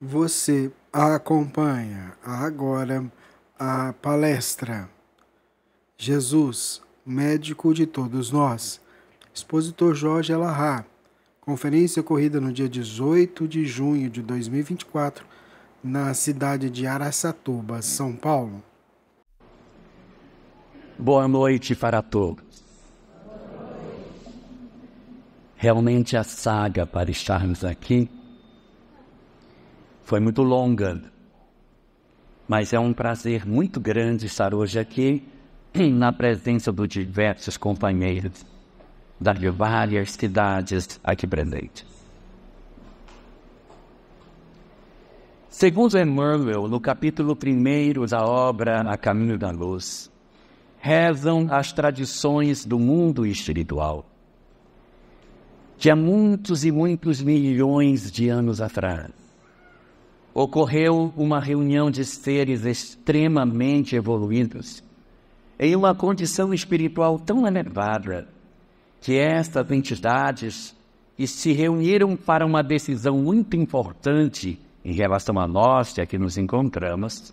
Você acompanha agora a palestra Jesus, médico de todos nós. Expositor Jorge Alahá. Conferência ocorrida no dia 18 de junho de 2024 na cidade de Araçatuba, São Paulo. Boa noite para todos. Realmente a é saga para estarmos aqui foi muito longa. Mas é um prazer muito grande estar hoje aqui na presença de diversos companheiros de várias cidades aqui presentes. Segundo Emmanuel, no capítulo 1 da obra A Caminho da Luz, rezam as tradições do mundo espiritual. De há muitos e muitos milhões de anos atrás, ocorreu uma reunião de seres extremamente evoluídos, em uma condição espiritual tão elevada, que estas entidades que se reuniram para uma decisão muito importante em relação a nós a que nos encontramos.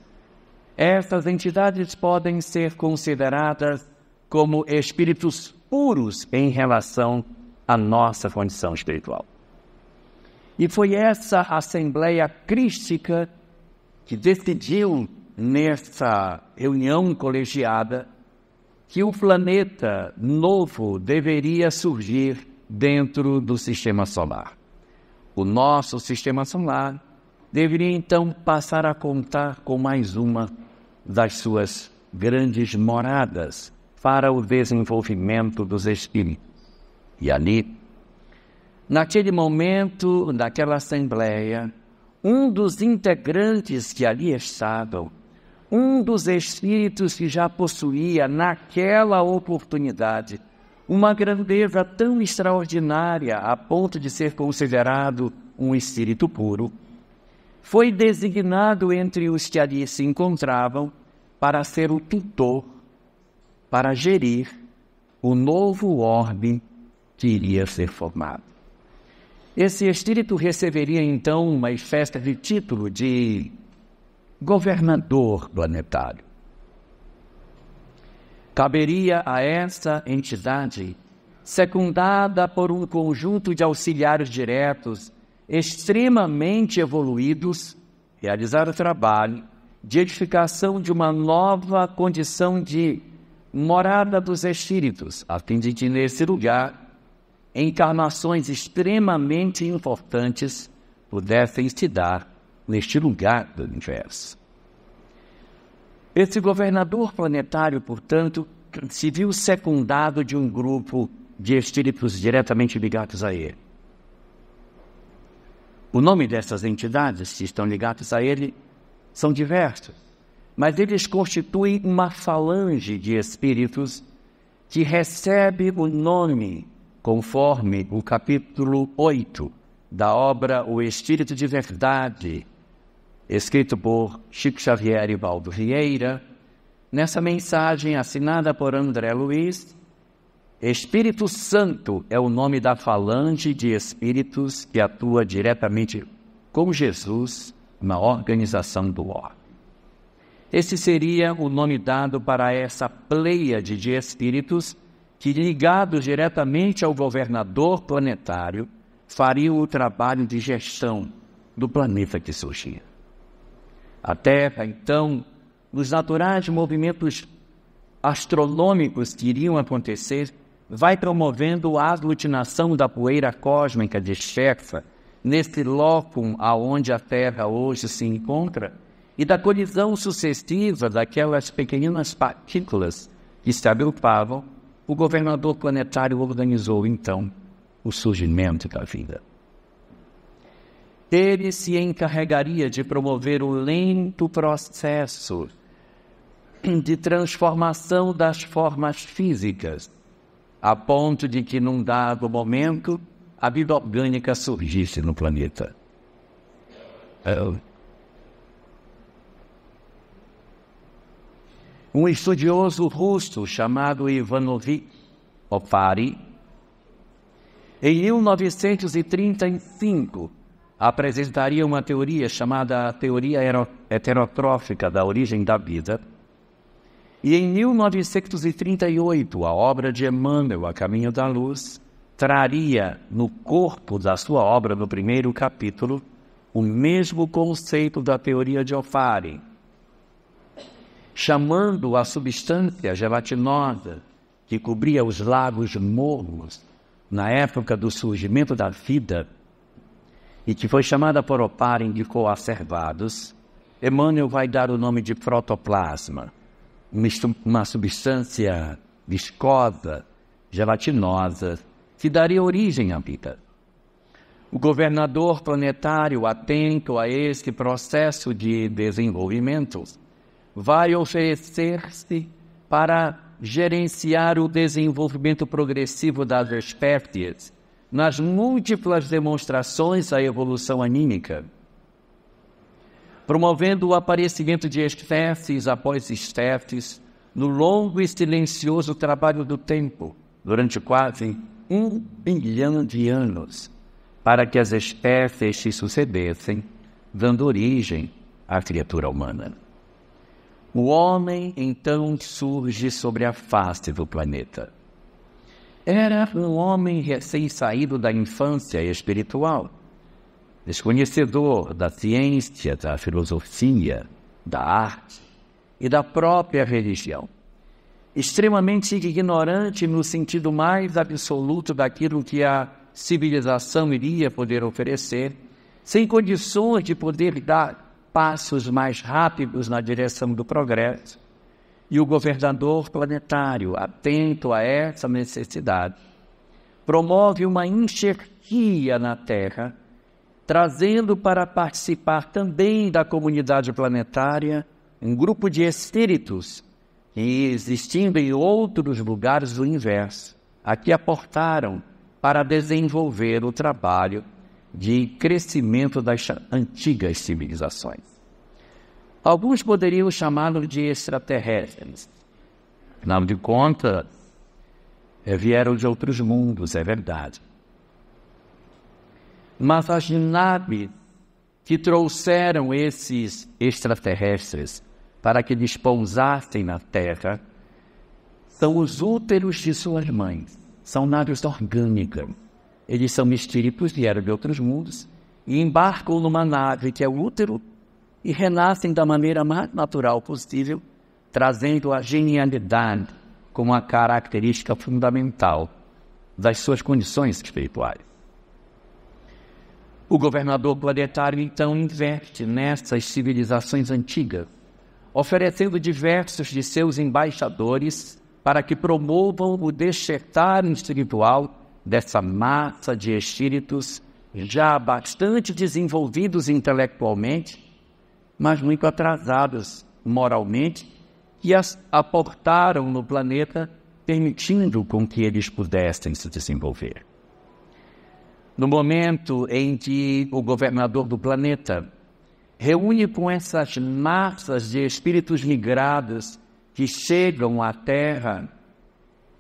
Estas entidades podem ser consideradas como espíritos puros em relação à nossa condição espiritual. E foi essa Assembleia Crística que decidiu, nessa reunião colegiada, que o planeta novo deveria surgir dentro do sistema solar. O nosso sistema solar deveria então passar a contar com mais uma das suas grandes moradas para o desenvolvimento dos espíritos. E ali Naquele momento, naquela assembleia, um dos integrantes que ali estavam, um dos espíritos que já possuía naquela oportunidade uma grandeza tão extraordinária a ponto de ser considerado um espírito puro, foi designado entre os que ali se encontravam para ser o tutor, para gerir o novo orbe que iria ser formado. Esse espírito receberia então uma festa de título de governador planetário. Caberia a essa entidade, secundada por um conjunto de auxiliares diretos extremamente evoluídos, realizar o trabalho de edificação de uma nova condição de morada dos espíritos, a fim de nesse lugar encarnações extremamente importantes pudessem se dar neste lugar do universo. Esse governador planetário, portanto, se viu secundado de um grupo de espíritos diretamente ligados a ele. O nome dessas entidades que estão ligadas a ele são diversos, mas eles constituem uma falange de espíritos que recebe o nome conforme o capítulo 8 da obra O Espírito de Verdade, escrito por Chico Xavier e Valdo Vieira, nessa mensagem assinada por André Luiz, Espírito Santo é o nome da falange de espíritos que atua diretamente com Jesus na organização do órgão. Esse seria o nome dado para essa pleiade de espíritos que, ligados diretamente ao governador planetário, fariam o trabalho de gestão do planeta que surgia. A Terra, então, nos naturais movimentos astronômicos que iriam acontecer, vai promovendo a aglutinação da poeira cósmica de Scherfa nesse locum aonde a Terra hoje se encontra e da colisão sucessiva daquelas pequeninas partículas que se agrupavam o governador planetário organizou, então, o surgimento da vida. Ele se encarregaria de promover o lento processo de transformação das formas físicas, a ponto de que, num dado momento, a vida orgânica surgisse no planeta. Uh, um estudioso russo chamado Ivanovich Opari, em 1935, apresentaria uma teoria chamada teoria heterotrófica da origem da vida. E em 1938, a obra de Emmanuel, A Caminho da Luz, traria no corpo da sua obra, no primeiro capítulo, o mesmo conceito da teoria de Opari, chamando a substância gelatinosa que cobria os lagos morros na época do surgimento da vida e que foi chamada por Oparin de coacervados, Emmanuel vai dar o nome de protoplasma, uma substância viscosa, gelatinosa, que daria origem à vida. O governador planetário, atento a este processo de desenvolvimento, vai oferecer-se para gerenciar o desenvolvimento progressivo das espécies nas múltiplas demonstrações da evolução anímica, promovendo o aparecimento de espécies após espécies no longo e silencioso trabalho do tempo, durante quase um bilhão de anos, para que as espécies se sucedessem, dando origem à criatura humana. O homem então surge sobre a face do planeta. Era um homem recém-saído da infância espiritual, desconhecedor da ciência, da filosofia, da arte e da própria religião. Extremamente ignorante no sentido mais absoluto daquilo que a civilização iria poder oferecer, sem condições de poder dar passos mais rápidos na direção do progresso e o governador planetário, atento a essa necessidade, promove uma enxerquia na Terra, trazendo para participar também da comunidade planetária um grupo de espíritos que, existindo em outros lugares do universo, aqui aportaram para desenvolver o trabalho de crescimento das antigas civilizações. Alguns poderiam chamá-los de extraterrestres. Afinal de contas, eh, vieram de outros mundos, é verdade. Mas as naves que trouxeram esses extraterrestres para que eles pousassem na Terra são os úteros de suas mães, são naves orgânicas eles são espíritos, vieram de outros mundos, e embarcam numa nave que é o útero e renascem da maneira mais natural possível, trazendo a genialidade como a característica fundamental das suas condições espirituais. O governador planetário então investe nessas civilizações antigas, oferecendo diversos de seus embaixadores para que promovam o despertar espiritual dessa massa de espíritos já bastante desenvolvidos intelectualmente, mas muito atrasados moralmente, que as aportaram no planeta, permitindo com que eles pudessem se desenvolver. No momento em que o governador do planeta reúne com essas massas de espíritos migrados que chegam à Terra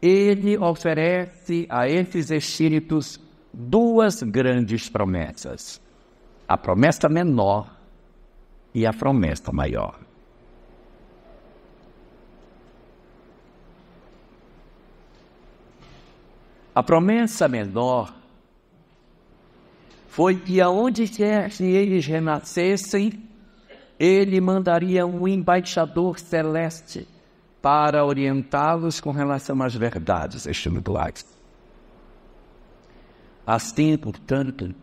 ele oferece a esses espíritos duas grandes promessas: a promessa menor e a promessa maior. A promessa menor foi que aonde quer que eles renascessem, ele mandaria um embaixador celeste para orientá-los com relação às verdades espirituais. Assim, portanto,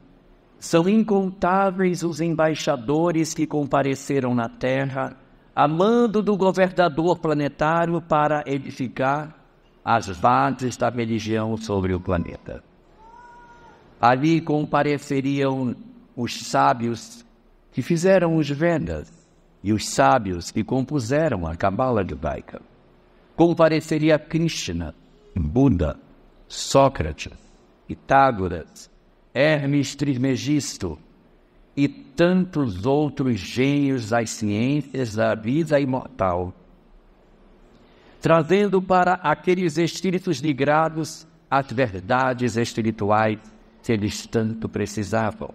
são incontáveis os embaixadores que compareceram na Terra, a mando do governador planetário para edificar as bases da religião sobre o planeta. Ali compareceriam os sábios que fizeram os Vedas e os sábios que compuseram a Cabala judaica compareceria Krishna, Buda, Sócrates, Pitágoras, Hermes Trismegisto e tantos outros gênios das ciências da vida imortal, trazendo para aqueles espíritos ligados as verdades espirituais que eles tanto precisavam,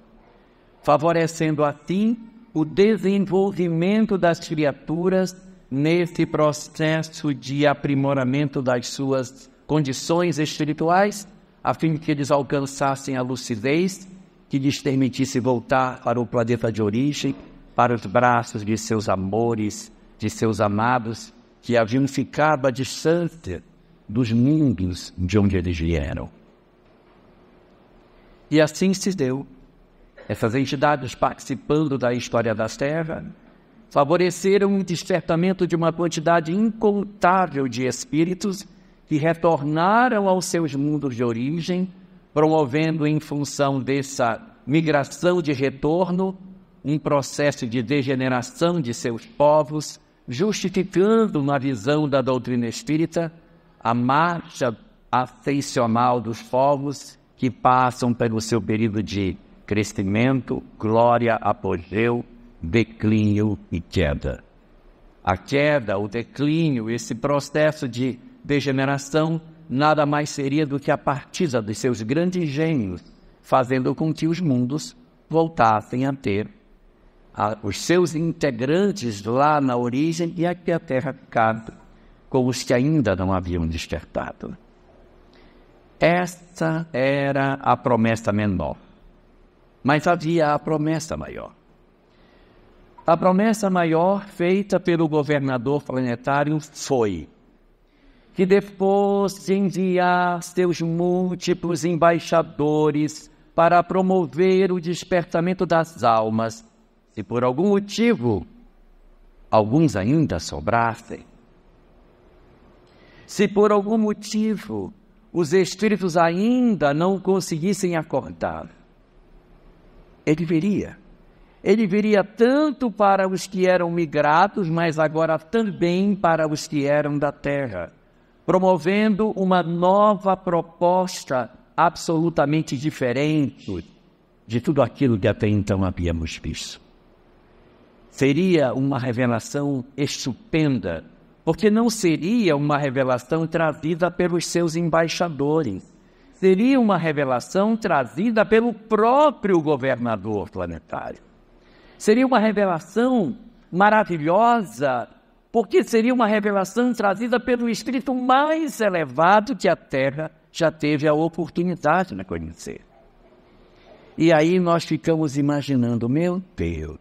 favorecendo assim o desenvolvimento das criaturas nesse processo de aprimoramento das suas condições espirituais, a fim de que eles alcançassem a lucidez que lhes permitisse voltar para o planeta de origem, para os braços de seus amores, de seus amados, que haviam ficado à distância dos mundos de onde eles vieram. E assim se deu. Essas entidades participando da história da terras, favoreceram o despertamento de uma quantidade incontável de espíritos que retornaram aos seus mundos de origem, promovendo, em função dessa migração de retorno, um processo de degeneração de seus povos, justificando, na visão da doutrina espírita, a marcha ascensional dos povos que passam pelo seu período de crescimento, glória, apogeu declínio e queda. A queda, o declínio, esse processo de degeneração, nada mais seria do que a partida de seus grandes gênios, fazendo com que os mundos voltassem a ter a, os seus integrantes lá na origem e aqui a Terra ficado com os que ainda não haviam despertado. Esta era a promessa menor, mas havia a promessa maior a promessa maior feita pelo governador planetário foi que depois de enviar seus múltiplos embaixadores para promover o despertamento das almas, se por algum motivo alguns ainda sobrassem, se por algum motivo os espíritos ainda não conseguissem acordar, ele veria ele viria tanto para os que eram migrados, mas agora também para os que eram da terra, promovendo uma nova proposta absolutamente diferente de tudo aquilo que até então havíamos visto. Seria uma revelação estupenda, porque não seria uma revelação trazida pelos seus embaixadores, seria uma revelação trazida pelo próprio governador planetário. Seria uma revelação maravilhosa, porque seria uma revelação trazida pelo espírito mais elevado que a Terra já teve a oportunidade de conhecer. E aí nós ficamos imaginando, meu Deus,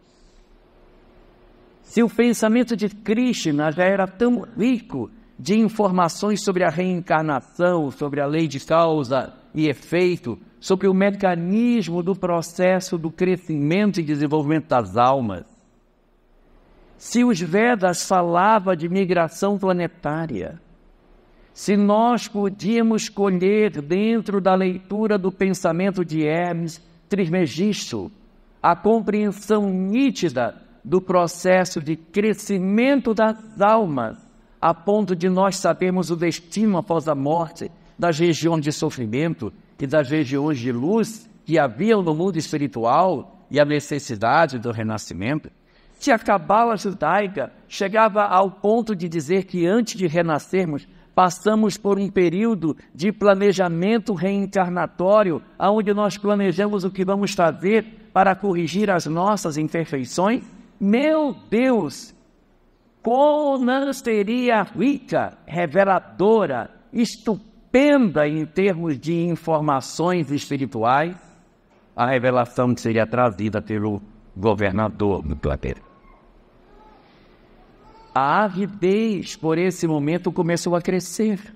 se o pensamento de Krishna já era tão rico de informações sobre a reencarnação, sobre a lei de causa e efeito, sobre o mecanismo do processo do crescimento e desenvolvimento das almas. Se os Vedas falavam de migração planetária, se nós podíamos colher dentro da leitura do pensamento de Hermes Trismegisto a compreensão nítida do processo de crescimento das almas, a ponto de nós sabermos o destino após a morte das regiões de sofrimento, e das regiões de luz que haviam no mundo espiritual e a necessidade do renascimento, se a cabala judaica chegava ao ponto de dizer que antes de renascermos, passamos por um período de planejamento reencarnatório, onde nós planejamos o que vamos fazer para corrigir as nossas imperfeições, meu Deus, quão seria rica, reveladora, estupenda, penda em termos de informações espirituais a revelação que seria trazida pelo governador do planeta. A avidez por esse momento começou a crescer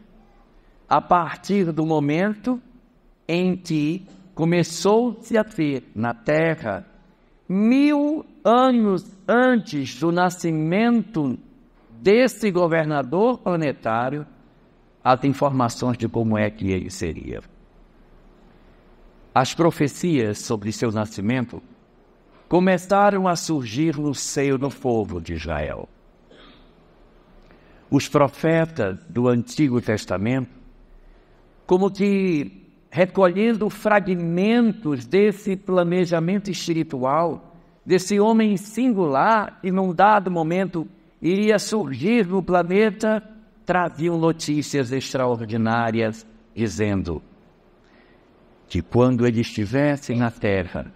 a partir do momento em que começou-se a ter na Terra mil anos antes do nascimento desse governador planetário as informações de como é que ele seria. As profecias sobre seu nascimento começaram a surgir no seio do povo de Israel. Os profetas do Antigo Testamento, como que recolhendo fragmentos desse planejamento espiritual, desse homem singular que num dado momento iria surgir no planeta traziam notícias extraordinárias, dizendo que quando ele estivesse na terra,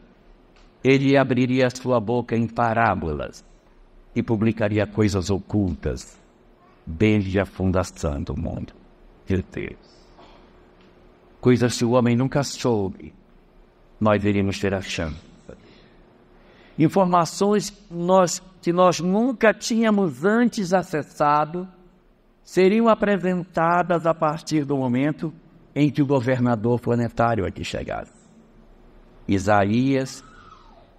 ele abriria sua boca em parábolas e publicaria coisas ocultas desde a fundação do mundo. Meu Deus. Coisas que o homem nunca soube, nós iríamos ter a chance. Informações nós, que nós nunca tínhamos antes acessado, seriam apresentadas a partir do momento em que o governador planetário aqui chegasse. Isaías,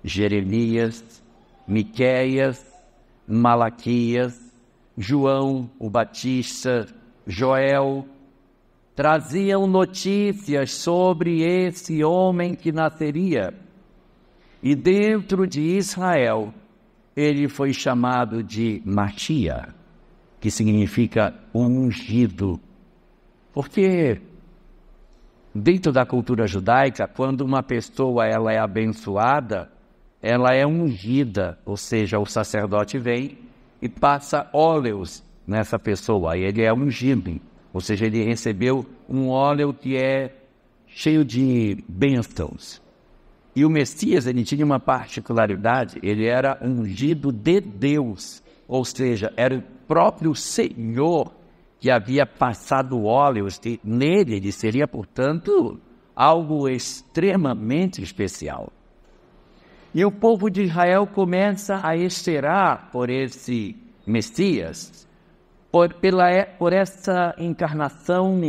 Jeremias, Miqueias, Malaquias, João o Batista, Joel, traziam notícias sobre esse homem que nasceria. E dentro de Israel, ele foi chamado de Matias que significa ungido. Porque dentro da cultura judaica, quando uma pessoa ela é abençoada, ela é ungida, ou seja, o sacerdote vem e passa óleos nessa pessoa, e ele é ungido, ou seja, ele recebeu um óleo que é cheio de bênçãos. E o Messias, ele tinha uma particularidade, ele era ungido de Deus ou seja, era o próprio Senhor que havia passado óleos nele, ele seria, portanto, algo extremamente especial. E o povo de Israel começa a esperar por esse Messias, por, pela, por essa encarnação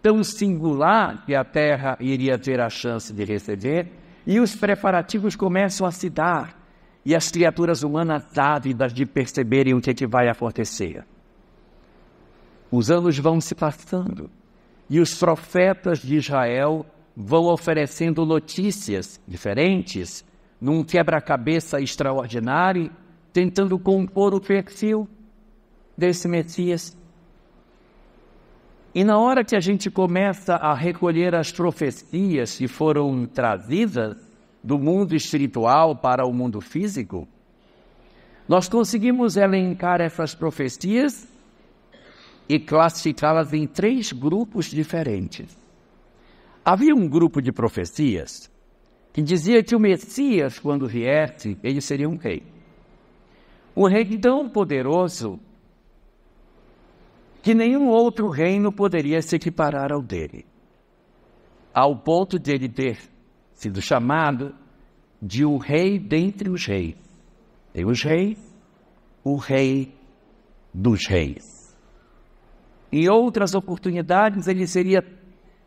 tão singular que a terra iria ter a chance de receber, e os preparativos começam a se dar e as criaturas humanas ávidas de perceberem o que, é que vai acontecer. Os anos vão se passando e os profetas de Israel vão oferecendo notícias diferentes num quebra-cabeça extraordinário, tentando compor o perfil desse Messias. E na hora que a gente começa a recolher as profecias que foram trazidas, do mundo espiritual para o mundo físico, nós conseguimos elencar essas profecias e classificá-las em três grupos diferentes. Havia um grupo de profecias que dizia que o Messias, quando viesse, ele seria um rei. Um rei tão poderoso que nenhum outro reino poderia se equiparar ao dele, ao ponto de ele ter sido chamado de o rei dentre os reis. Tem os reis, o rei dos reis. Em outras oportunidades, ele seria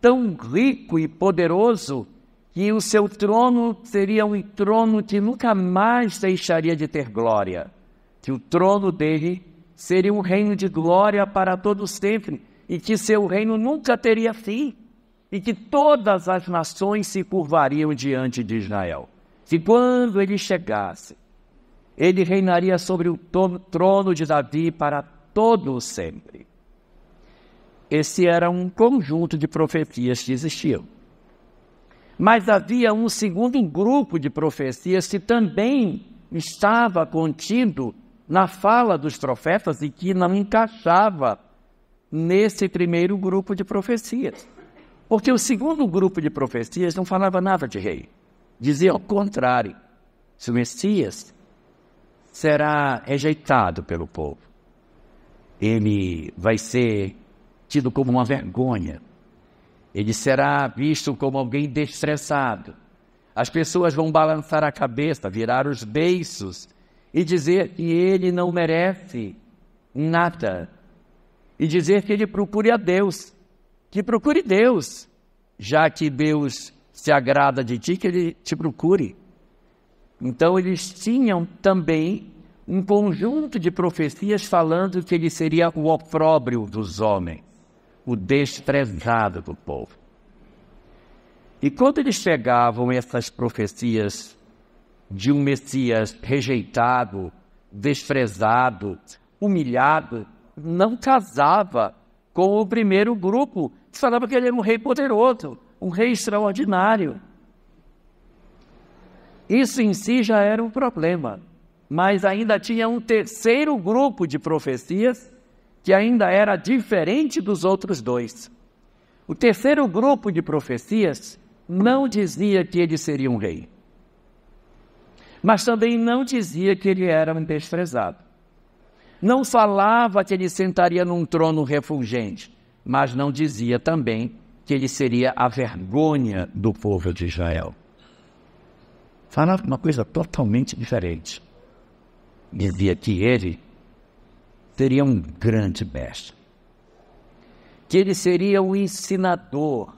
tão rico e poderoso que o seu trono seria um trono que nunca mais deixaria de ter glória, que o trono dele seria um reino de glória para todos sempre e que seu reino nunca teria fim e que todas as nações se curvariam diante de Israel. Se quando ele chegasse, ele reinaria sobre o trono de Davi para todo sempre. Esse era um conjunto de profecias que existiam. Mas havia um segundo grupo de profecias que também estava contido na fala dos profetas e que não encaixava nesse primeiro grupo de profecias. Porque o segundo grupo de profecias não falava nada de rei. Dizia o contrário. Se o Messias será rejeitado pelo povo, ele vai ser tido como uma vergonha. Ele será visto como alguém destressado. As pessoas vão balançar a cabeça, virar os beiços e dizer que ele não merece nada. E dizer que ele procure a Deus que procure Deus, já que Deus se agrada de ti, que ele te procure. Então, eles tinham também um conjunto de profecias falando que ele seria o opróbrio dos homens, o desprezado do povo. E quando eles chegavam essas profecias de um Messias rejeitado, desprezado, humilhado, não casava com o primeiro grupo, que falava que ele era um rei poderoso, um rei extraordinário. Isso em si já era um problema, mas ainda tinha um terceiro grupo de profecias que ainda era diferente dos outros dois. O terceiro grupo de profecias não dizia que ele seria um rei, mas também não dizia que ele era um desprezado. Não falava que ele sentaria num trono refulgente, mas não dizia também que ele seria a vergonha do povo de Israel. Falava uma coisa totalmente diferente. Dizia que ele seria um grande mestre, que ele seria um ensinador,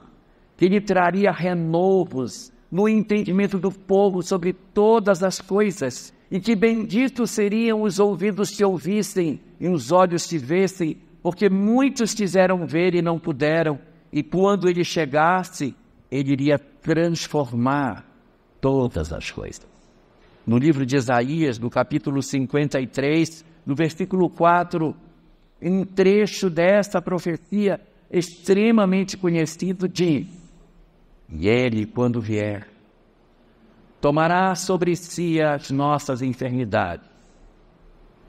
que ele traria renovos no entendimento do povo sobre todas as coisas e que benditos seriam os ouvidos se ouvissem e os olhos se vissem, porque muitos quiseram ver e não puderam, e quando ele chegasse, ele iria transformar todas as coisas. No livro de Isaías, no capítulo 53, no versículo 4, um trecho desta profecia extremamente conhecido diz: E ele, quando vier, tomará sobre si as nossas enfermidades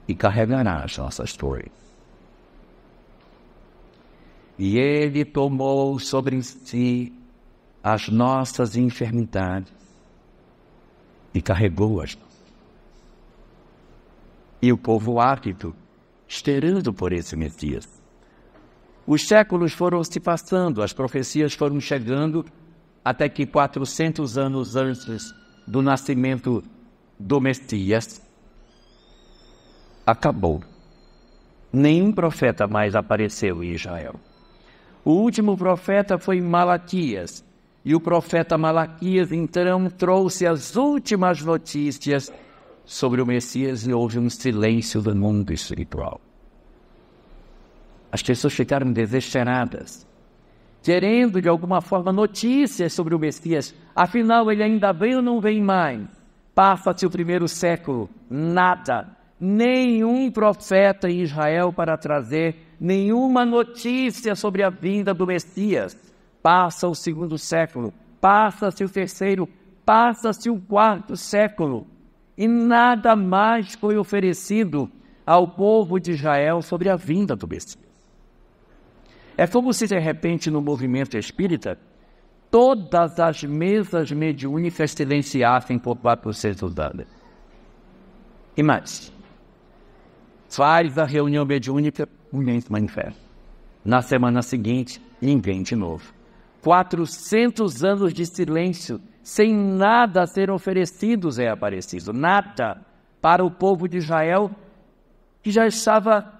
e carregará as nossas dores. E ele tomou sobre si as nossas enfermidades e carregou-as. E o povo ávido, esperando por esse Messias. Os séculos foram se passando, as profecias foram chegando, até que 400 anos antes do nascimento do Messias, acabou. Nenhum profeta mais apareceu em Israel. O último profeta foi Malaquias, e o profeta Malaquias então trouxe as últimas notícias sobre o Messias e houve um silêncio do mundo espiritual. As pessoas ficaram desesperadas querendo de alguma forma notícias sobre o Messias. Afinal, ele ainda vem ou não vem mais? Passa-se o primeiro século, nada, nenhum profeta em Israel para trazer nenhuma notícia sobre a vinda do Messias. Passa o segundo século, passa-se o terceiro, passa-se o quarto século, e nada mais foi oferecido ao povo de Israel sobre a vinda do Messias. É como se, de repente, no movimento espírita, todas as mesas mediúnicas silenciassem por 400 anos. E mais, faz a reunião mediúnica, ninguém se manifesta. Na semana seguinte, ninguém de novo. 400 anos de silêncio, sem nada a ser oferecido, é Aparecido, nada para o povo de Israel, que já estava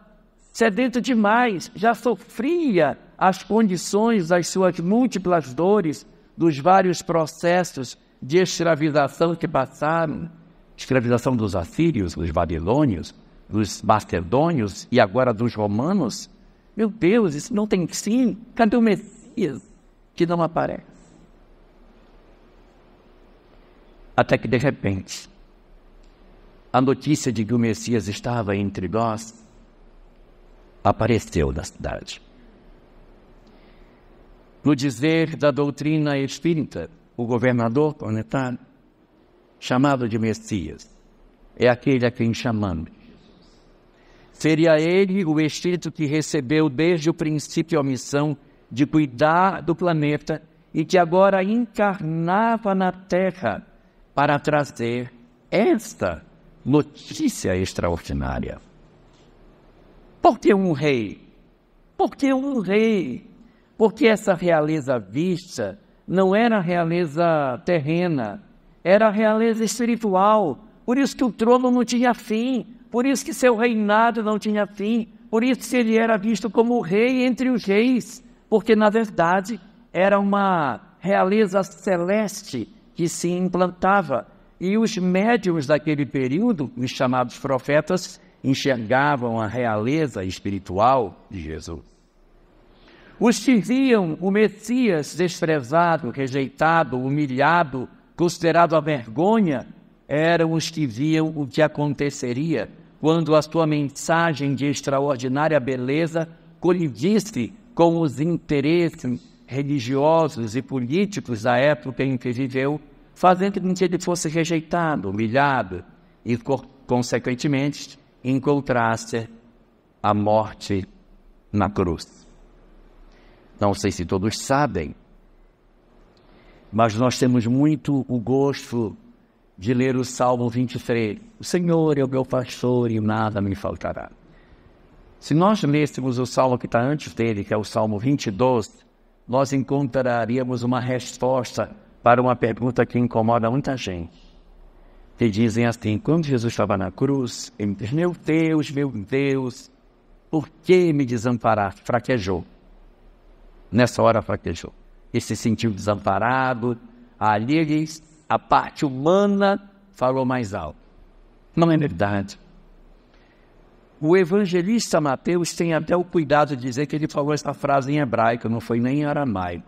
sedento é demais, já sofria as condições das suas múltiplas dores, dos vários processos de escravização que passaram escravização dos assírios, dos babilônios, dos macedônios e agora dos romanos. Meu Deus, isso não tem fim. Cadê o Messias que não aparece? Até que de repente, a notícia de que o Messias estava entre nós apareceu da cidade. No dizer da doutrina espírita, o governador planetário, chamado de Messias, é aquele a quem chamamos. Seria ele o espírito que recebeu desde o princípio a missão de cuidar do planeta e que agora encarnava na Terra para trazer esta notícia extraordinária. Por que um rei? Porque um rei. Porque essa realeza vista não era realeza terrena, era realeza espiritual. Por isso que o trono não tinha fim, por isso que seu reinado não tinha fim, por isso que ele era visto como rei entre os reis, porque na verdade era uma realeza celeste que se implantava. E os médiums daquele período, os chamados profetas, enxergavam a realeza espiritual de Jesus. Os que viam o Messias desprezado, rejeitado, humilhado, considerado a vergonha, eram os que viam o que aconteceria quando a sua mensagem de extraordinária beleza colidisse com os interesses religiosos e políticos da época em que viveu, fazendo com que ele fosse rejeitado, humilhado e, consequentemente, encontrasse a morte na cruz. Não sei se todos sabem, mas nós temos muito o gosto de ler o Salmo 23. O Senhor é o meu pastor e nada me faltará. Se nós lêssemos o salmo que está antes dele, que é o Salmo 22, nós encontraríamos uma resposta para uma pergunta que incomoda muita gente que dizem assim: quando Jesus estava na cruz, ele diz: Meu Deus, meu Deus, por que me desamparar? Fraquejou. Nessa hora fraquejou. Ele se sentiu desamparado. Ali ele, a parte humana falou mais alto. Não é verdade. O evangelista Mateus tem até o cuidado de dizer que ele falou essa frase em hebraico, não foi nem em aramaico.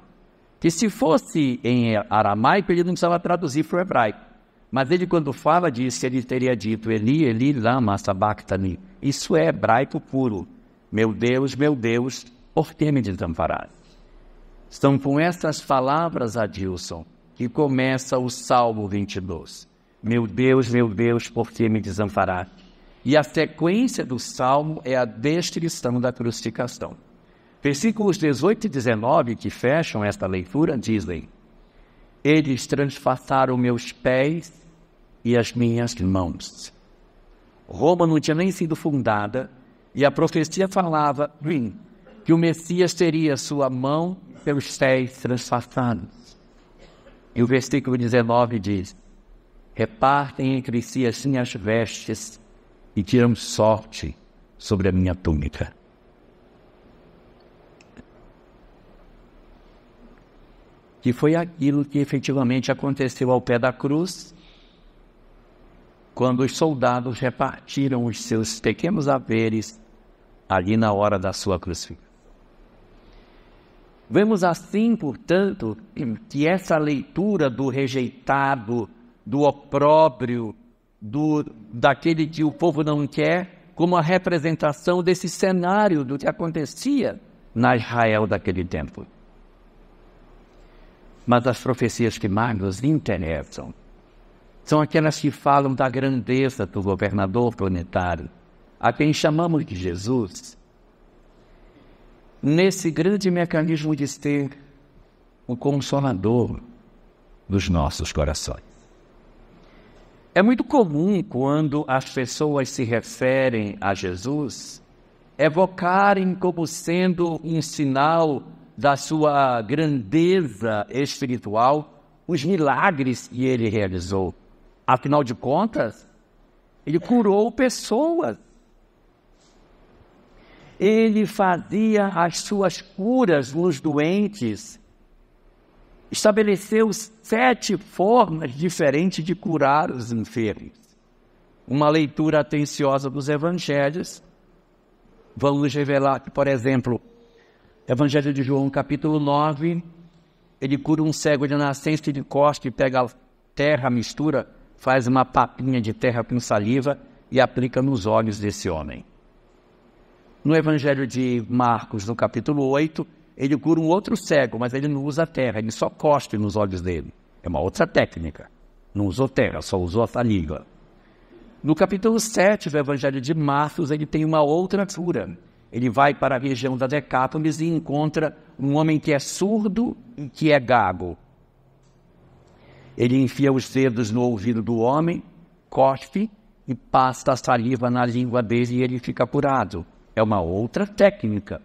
Que se fosse em aramaico, ele não precisava traduzir para o hebraico. Mas ele, quando fala disse ele teria dito: Eli, Eli, lama sabachthani. Isso é hebraico puro. Meu Deus, meu Deus, por que me desamparaste? Estão com estas palavras, Adilson, que começa o Salmo 22. Meu Deus, meu Deus, por que me desamparaste? E a sequência do Salmo é a descrição da crucificação. Versículos 18 e 19, que fecham esta leitura, dizem: eles transfaçaram meus pés e as minhas mãos. Roma não tinha nem sido fundada e a profecia falava que o Messias teria sua mão pelos pés transfassados. E o versículo 19 diz: Repartem entre si assim as vestes e tiram sorte sobre a minha túnica. que foi aquilo que efetivamente aconteceu ao pé da cruz, quando os soldados repartiram os seus pequenos haveres ali na hora da sua crucificação. Vemos assim, portanto, que essa leitura do rejeitado, do opróbrio, do, daquele que o povo não quer, como a representação desse cenário do que acontecia na Israel daquele tempo mas as profecias que mais nos interessam são aquelas que falam da grandeza do governador planetário, a quem chamamos de Jesus. Nesse grande mecanismo de ser o consolador dos nossos corações. É muito comum quando as pessoas se referem a Jesus evocarem como sendo um sinal da sua grandeza espiritual, os milagres que ele realizou. Afinal de contas, ele curou pessoas. Ele fazia as suas curas nos doentes. Estabeleceu sete formas diferentes de curar os enfermos. Uma leitura atenciosa dos evangelhos Vamos nos revelar que, por exemplo, Evangelho de João, capítulo 9, ele cura um cego de nascença, ele costa e pega terra, mistura, faz uma papinha de terra com saliva e aplica nos olhos desse homem. No Evangelho de Marcos, no capítulo 8, ele cura um outro cego, mas ele não usa terra, ele só costa nos olhos dele. É uma outra técnica. Não usou terra, só usou a saliva. No capítulo 7 do Evangelho de Marcos, ele tem uma outra cura ele vai para a região da Decápolis e encontra um homem que é surdo e que é gago. Ele enfia os dedos no ouvido do homem, cospe e passa a saliva na língua dele e ele fica curado. É uma outra técnica.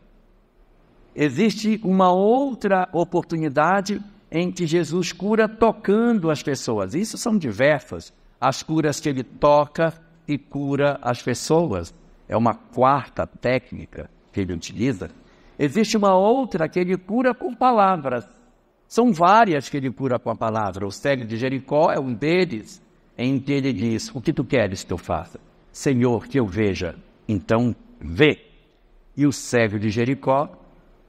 Existe uma outra oportunidade em que Jesus cura tocando as pessoas. Isso são diversas as curas que ele toca e cura as pessoas é uma quarta técnica que ele utiliza. Existe uma outra que ele cura com palavras. São várias que ele cura com a palavra. O cego de Jericó é um deles, em que ele diz: O que tu queres que eu faça? Senhor, que eu veja. Então, vê. E o cego de Jericó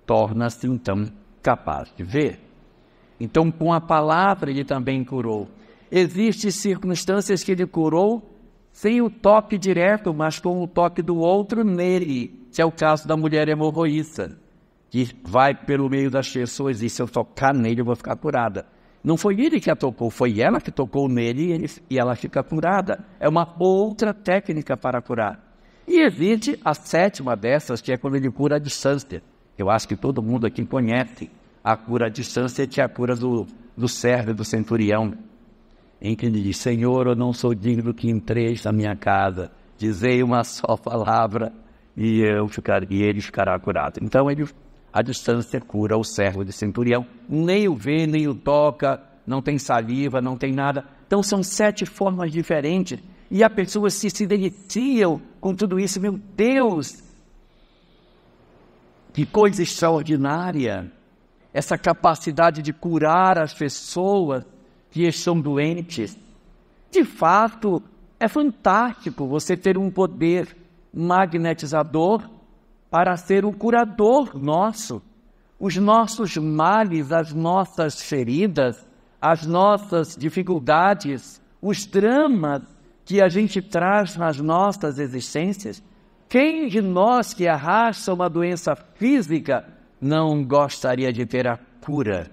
torna-se então capaz de ver. Então, com a palavra, ele também curou. Existem circunstâncias que ele curou sem o toque direto, mas com o toque do outro nele, que é o caso da mulher hemorroísta, que vai pelo meio das pessoas e se eu tocar nele eu vou ficar curada. Não foi ele que a tocou, foi ela que tocou nele e, ele, e ela fica curada. É uma outra técnica para curar. E existe a sétima dessas, que é quando ele cura a distância. Eu acho que todo mundo aqui conhece a cura a distância, que é a cura do, do servo do centurião, em que ele diz: Senhor, eu não sou digno que entreis na minha casa, dizei uma só palavra e eu ficar, e ele ficará curado. Então ele a distância cura o servo de centurião, nem o vê, nem o toca, não tem saliva, não tem nada. Então são sete formas diferentes e a pessoa se se deliciam com tudo isso. Meu Deus, que coisa extraordinária! Essa capacidade de curar as pessoas que estão doentes. De fato, é fantástico você ter um poder magnetizador para ser o curador nosso. Os nossos males, as nossas feridas, as nossas dificuldades, os dramas que a gente traz nas nossas existências. Quem de nós que arrasta uma doença física não gostaria de ter a cura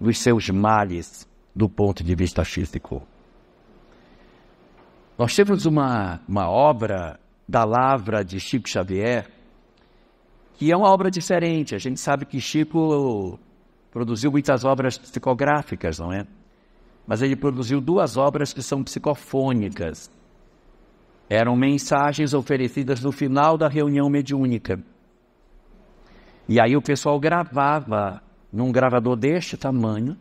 dos seus males do ponto de vista físico. Nós temos uma, uma obra da Lavra de Chico Xavier, que é uma obra diferente. A gente sabe que Chico produziu muitas obras psicográficas, não é? Mas ele produziu duas obras que são psicofônicas. Eram mensagens oferecidas no final da reunião mediúnica. E aí o pessoal gravava num gravador deste tamanho,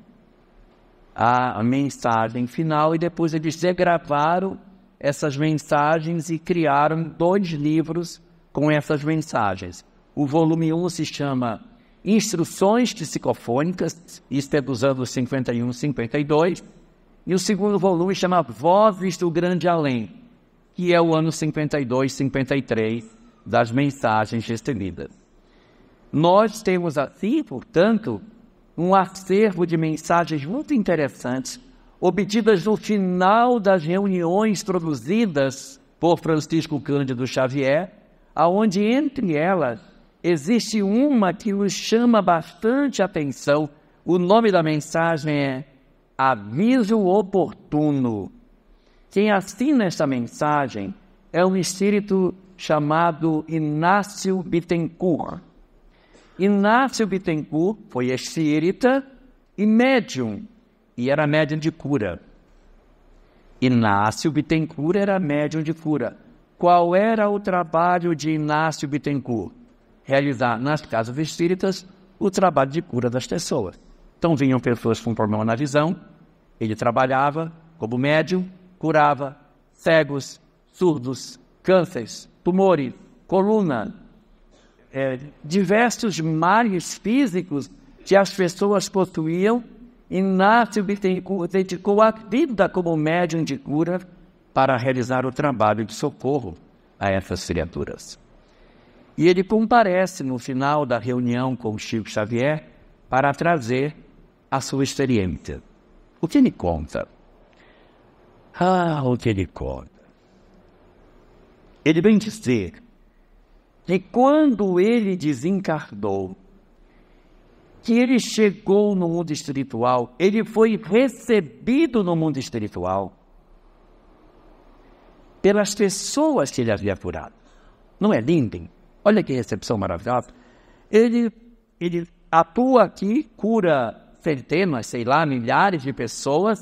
a mensagem final e depois eles degravaram essas mensagens e criaram dois livros com essas mensagens. O volume 1 um se chama Instruções Psicofônicas, isto é dos anos 51 e 52, e o segundo volume chama Vozes do Grande Além, que é o ano 52 53 das mensagens recebidas. Nós temos assim, portanto, um acervo de mensagens muito interessantes, obtidas no final das reuniões produzidas por Francisco Cândido Xavier, aonde entre elas existe uma que nos chama bastante atenção. O nome da mensagem é Aviso Oportuno. Quem assina esta mensagem é um espírito chamado Inácio Bittencourt. Inácio Bittencourt foi espírita e médium, e era médium de cura. Inácio Bittencourt era médium de cura. Qual era o trabalho de Inácio Bittencourt? Realizar nas casas espíritas o trabalho de cura das pessoas. Então vinham pessoas com problema na visão, ele trabalhava como médium, curava cegos, surdos, cânceres, tumores, coluna, é, diversos males físicos que as pessoas possuíam, Inácio Bittencourt dedicou a vida como médium de cura para realizar o trabalho de socorro a essas criaturas. E ele comparece no final da reunião com Chico Xavier para trazer a sua experiência. O que ele conta? Ah, o que ele conta? Ele vem dizer que quando ele desencarnou, que ele chegou no mundo espiritual, ele foi recebido no mundo espiritual pelas pessoas que ele havia curado. Não é lindo? Olha que recepção maravilhosa. Ele, ele atua aqui, cura centenas, sei lá, milhares de pessoas,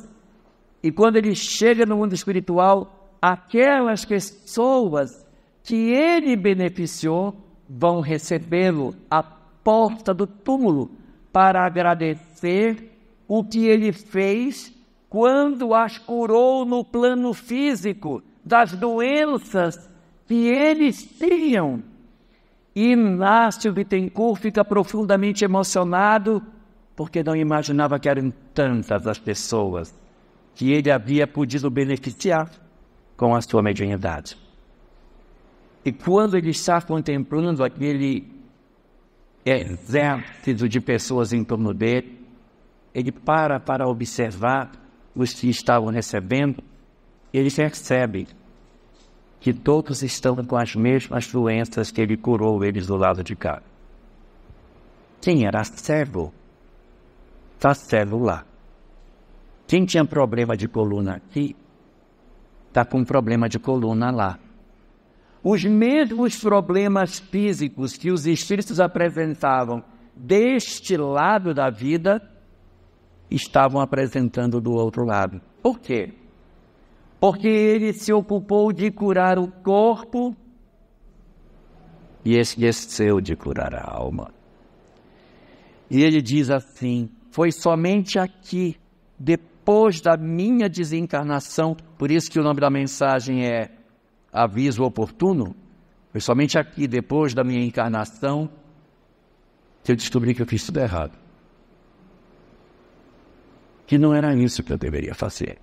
e quando ele chega no mundo espiritual, aquelas pessoas que ele beneficiou vão recebê-lo à porta do túmulo para agradecer o que ele fez quando as curou no plano físico das doenças que eles tinham. Inácio Bittencourt fica profundamente emocionado porque não imaginava que eram tantas as pessoas que ele havia podido beneficiar com a sua mediunidade. E quando ele está contemplando aquele exército de pessoas em torno dele, ele para para observar os que estavam recebendo, ele percebe que todos estão com as mesmas doenças que ele curou eles do lado de cá. Quem era servo, está servo lá. Quem tinha problema de coluna aqui, está com problema de coluna lá os mesmos problemas físicos que os espíritos apresentavam deste lado da vida estavam apresentando do outro lado. Por quê? Porque ele se ocupou de curar o corpo e esqueceu de curar a alma. E ele diz assim: Foi somente aqui, depois da minha desencarnação, por isso que o nome da mensagem é aviso oportuno, foi somente aqui, depois da minha encarnação, que eu descobri que eu fiz tudo errado. Que não era isso que eu deveria fazer.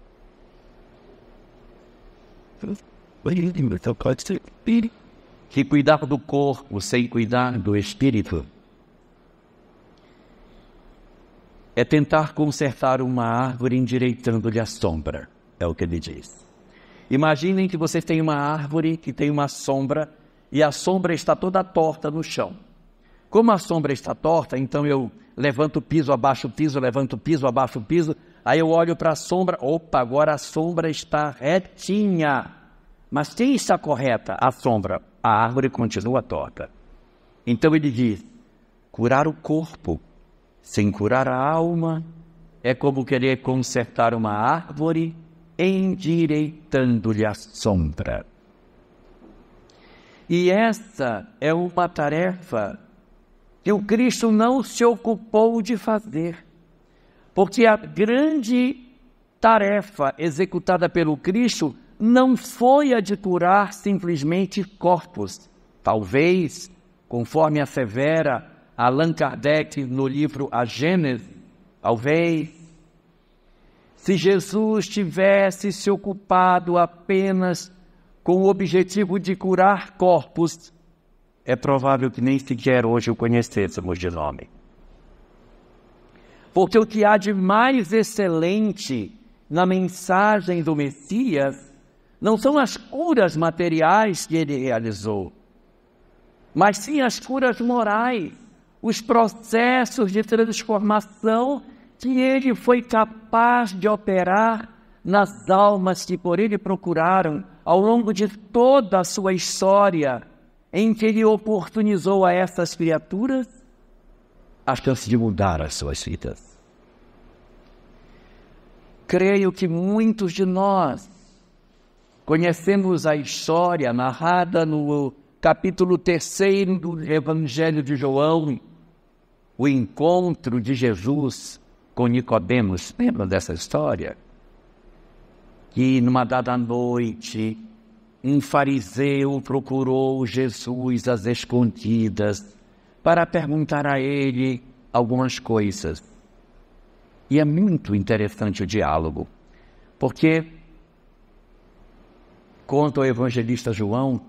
Que cuidar do corpo sem cuidar do espírito é tentar consertar uma árvore endireitando-lhe a sombra, é o que ele diz. Imaginem que você tem uma árvore que tem uma sombra e a sombra está toda torta no chão. Como a sombra está torta, então eu levanto o piso, abaixo o piso, levanto o piso, abaixo o piso. Aí eu olho para a sombra, opa, agora a sombra está retinha. Mas quem está correta? A sombra. A árvore continua torta. Então ele diz: curar o corpo sem curar a alma é como querer consertar uma árvore endireitando-lhe a sombra. E essa é uma tarefa que o Cristo não se ocupou de fazer, porque a grande tarefa executada pelo Cristo não foi a de curar simplesmente corpos. Talvez, conforme assevera Allan Kardec no livro A Gênese, talvez se Jesus tivesse se ocupado apenas com o objetivo de curar corpos, é provável que nem sequer hoje o conhecêssemos de nome. Porque o que há de mais excelente na mensagem do Messias não são as curas materiais que ele realizou, mas sim as curas morais, os processos de transformação que ele foi capaz de operar nas almas que por ele procuraram ao longo de toda a sua história, em que ele oportunizou a essas criaturas a chance de mudar as suas vidas. Creio que muitos de nós conhecemos a história narrada no capítulo 3 do Evangelho de João, o encontro de Jesus com Nicodemos. Lembram dessa história? Que numa dada noite, um fariseu procurou Jesus às escondidas para perguntar a ele algumas coisas. E é muito interessante o diálogo, porque conta o evangelista João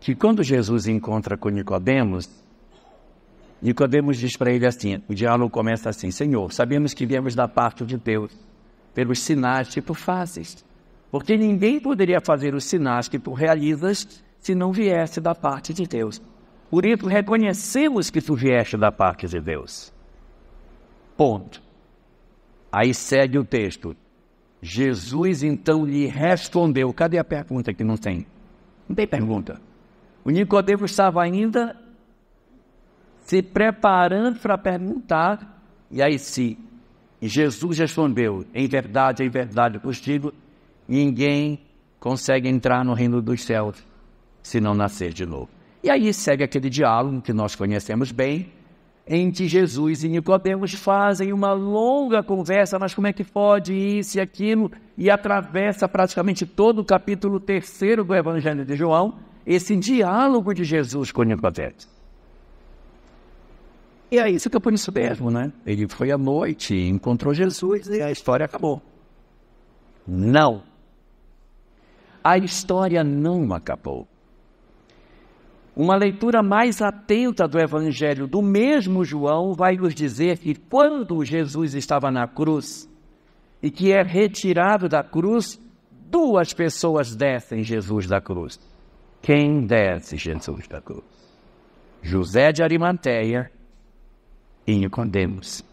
que quando Jesus encontra com Nicodemos, Nicodemos diz para ele assim, o diálogo começa assim, Senhor, sabemos que viemos da parte de Deus, pelos sinais que tu fazes, porque ninguém poderia fazer os sinais que tu realizas se não viesse da parte de Deus. Por isso reconhecemos que tu vieste da parte de Deus. Ponto. Aí segue o texto. Jesus então lhe respondeu. Cadê a pergunta que não tem? Não tem pergunta. O Nicodemo estava ainda se preparando para perguntar. E aí, se Jesus respondeu: Em verdade, em verdade, vos digo, ninguém consegue entrar no reino dos céus se não nascer de novo. E aí segue aquele diálogo que nós conhecemos bem, em que Jesus e Nicodemos fazem uma longa conversa, mas como é que pode isso e aquilo, e atravessa praticamente todo o capítulo terceiro do Evangelho de João, esse diálogo de Jesus com Nicodemos. E aí fica por isso mesmo, né? Ele foi à noite, encontrou Jesus e a história acabou. Não. A história não acabou. Uma leitura mais atenta do Evangelho do mesmo João vai nos dizer que quando Jesus estava na cruz e que é retirado da cruz, duas pessoas descem Jesus da cruz. Quem desce Jesus da cruz? José de Arimateia e escondemos.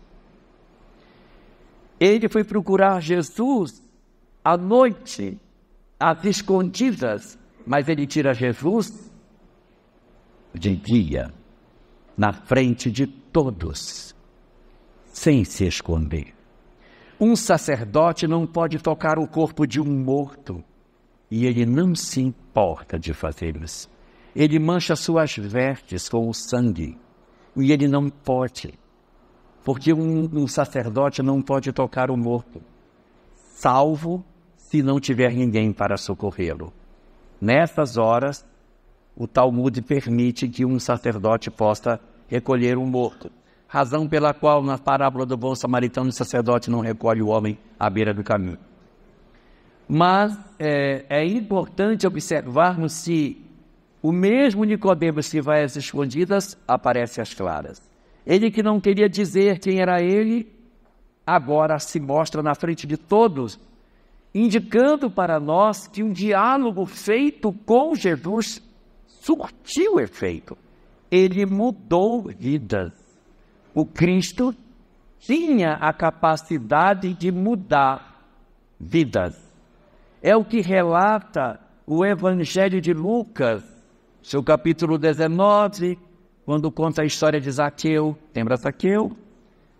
Ele foi procurar Jesus à noite, às escondidas, mas ele tira Jesus de dia, na frente de todos, sem se esconder. Um sacerdote não pode tocar o corpo de um morto e ele não se importa de fazer isso. Ele mancha suas vestes com o sangue e ele não pode. Porque um, um sacerdote não pode tocar o morto, salvo se não tiver ninguém para socorrê-lo. Nessas horas, o Talmud permite que um sacerdote possa recolher um morto. Razão pela qual, na parábola do bom samaritano, o sacerdote não recolhe o homem à beira do caminho. Mas é, é importante observarmos se o mesmo Nicodemos que vai às escondidas aparece às claras. Ele que não queria dizer quem era ele, agora se mostra na frente de todos, indicando para nós que um diálogo feito com Jesus surtiu efeito. Ele mudou vidas. O Cristo tinha a capacidade de mudar vidas. É o que relata o Evangelho de Lucas, seu capítulo 19, quando conta a história de Zaqueu. Lembra Zaqueu?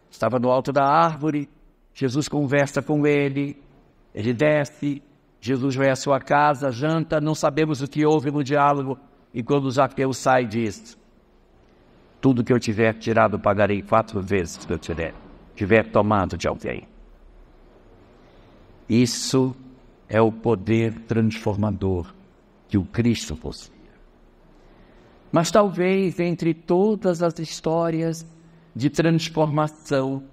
Estava no alto da árvore, Jesus conversa com ele, ele desce, Jesus vai à sua casa, janta, não sabemos o que houve no diálogo, e quando Zaqueu sai, diz: Tudo que eu tiver tirado, pagarei quatro vezes que eu tiver, tiver tomado de alguém. Isso é o poder transformador que o Cristo possui. Mas talvez entre todas as histórias de transformação,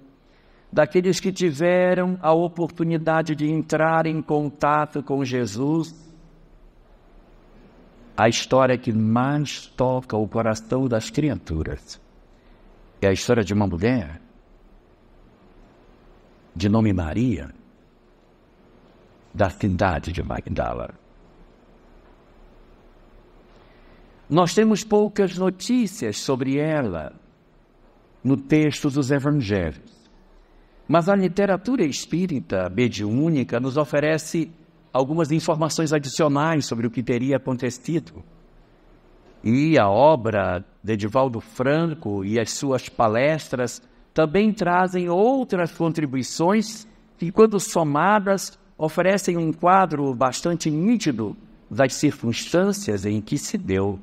daqueles que tiveram a oportunidade de entrar em contato com Jesus, a história que mais toca o coração das criaturas é a história de uma mulher de nome Maria, da cidade de Magdala. Nós temos poucas notícias sobre ela no texto dos evangelhos. Mas a literatura espírita mediúnica nos oferece algumas informações adicionais sobre o que teria acontecido. E a obra de Edivaldo Franco e as suas palestras também trazem outras contribuições que, quando somadas, oferecem um quadro bastante nítido das circunstâncias em que se deu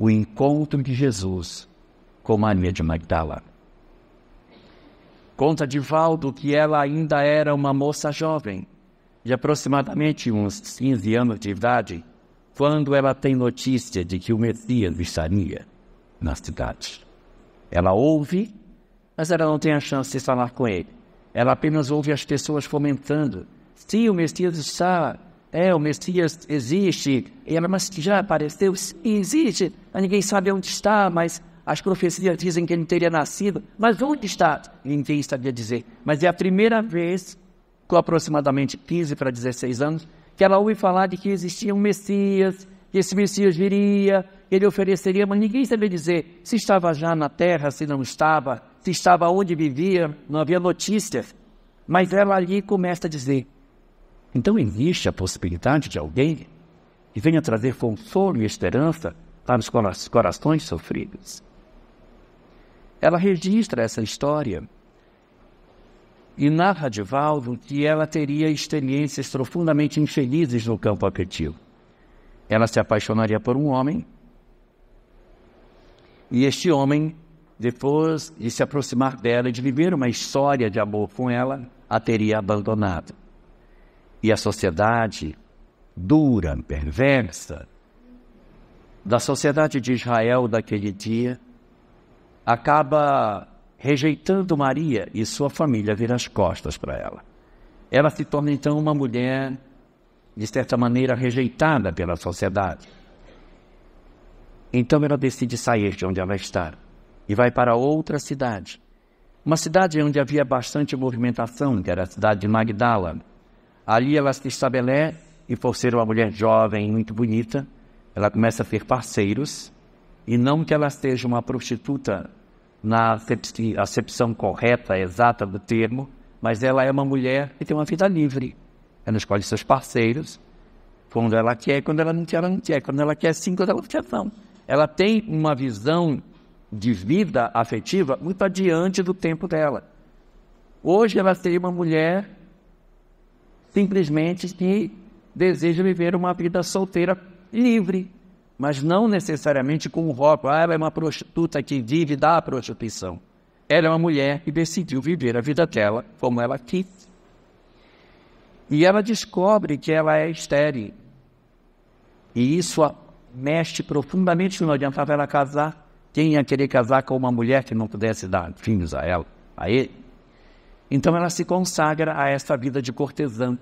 o encontro de Jesus com Maria de Magdala. Conta Divaldo que ela ainda era uma moça jovem, de aproximadamente uns 15 anos de idade, quando ela tem notícia de que o Messias estaria na cidade. Ela ouve, mas ela não tem a chance de falar com ele. Ela apenas ouve as pessoas fomentando: se o Messias está é, o Messias existe, Ele mas já apareceu, existe, ninguém sabe onde está, mas as profecias dizem que ele teria nascido, mas onde está? Ninguém sabia dizer. Mas é a primeira vez, com aproximadamente 15 para 16 anos, que ela ouve falar de que existia um Messias, que esse Messias viria, ele ofereceria, mas ninguém sabia dizer se estava já na terra, se não estava, se estava onde vivia, não havia notícias. Mas ela ali começa a dizer: então existe a possibilidade de alguém que venha trazer consolo e esperança para os corações sofridos. Ela registra essa história e narra de Valdo que ela teria experiências profundamente infelizes no campo afetivo. Ela se apaixonaria por um homem e este homem, depois de se aproximar dela e de viver uma história de amor com ela, a teria abandonado e a sociedade dura, perversa, da sociedade de Israel daquele dia, acaba rejeitando Maria e sua família vira as costas para ela. Ela se torna então uma mulher, de certa maneira, rejeitada pela sociedade. Então ela decide sair de onde ela está e vai para outra cidade. Uma cidade onde havia bastante movimentação, que era a cidade de Magdala, Ali ela se estabelece e, por ser uma mulher jovem muito bonita, ela começa a ter parceiros e não que ela seja uma prostituta na acepção correta, exata do termo, mas ela é uma mulher que tem uma vida livre. Ela escolhe seus parceiros quando ela quer, quando ela não quer, ela não quer. Quando ela quer sim, quando ela não quer não. Ela tem uma visão de vida afetiva muito adiante do tempo dela. Hoje ela seria uma mulher simplesmente que deseja viver uma vida solteira livre, mas não necessariamente com o rótulo, ah, ela é uma prostituta que vive da prostituição. Ela é uma mulher que decidiu viver a vida dela como ela quis. E ela descobre que ela é estéril. E isso a mexe profundamente, não adiantava ela casar. Quem ia querer casar com uma mulher que não pudesse dar filhos a ela, a ele? Então ela se consagra a essa vida de cortesã.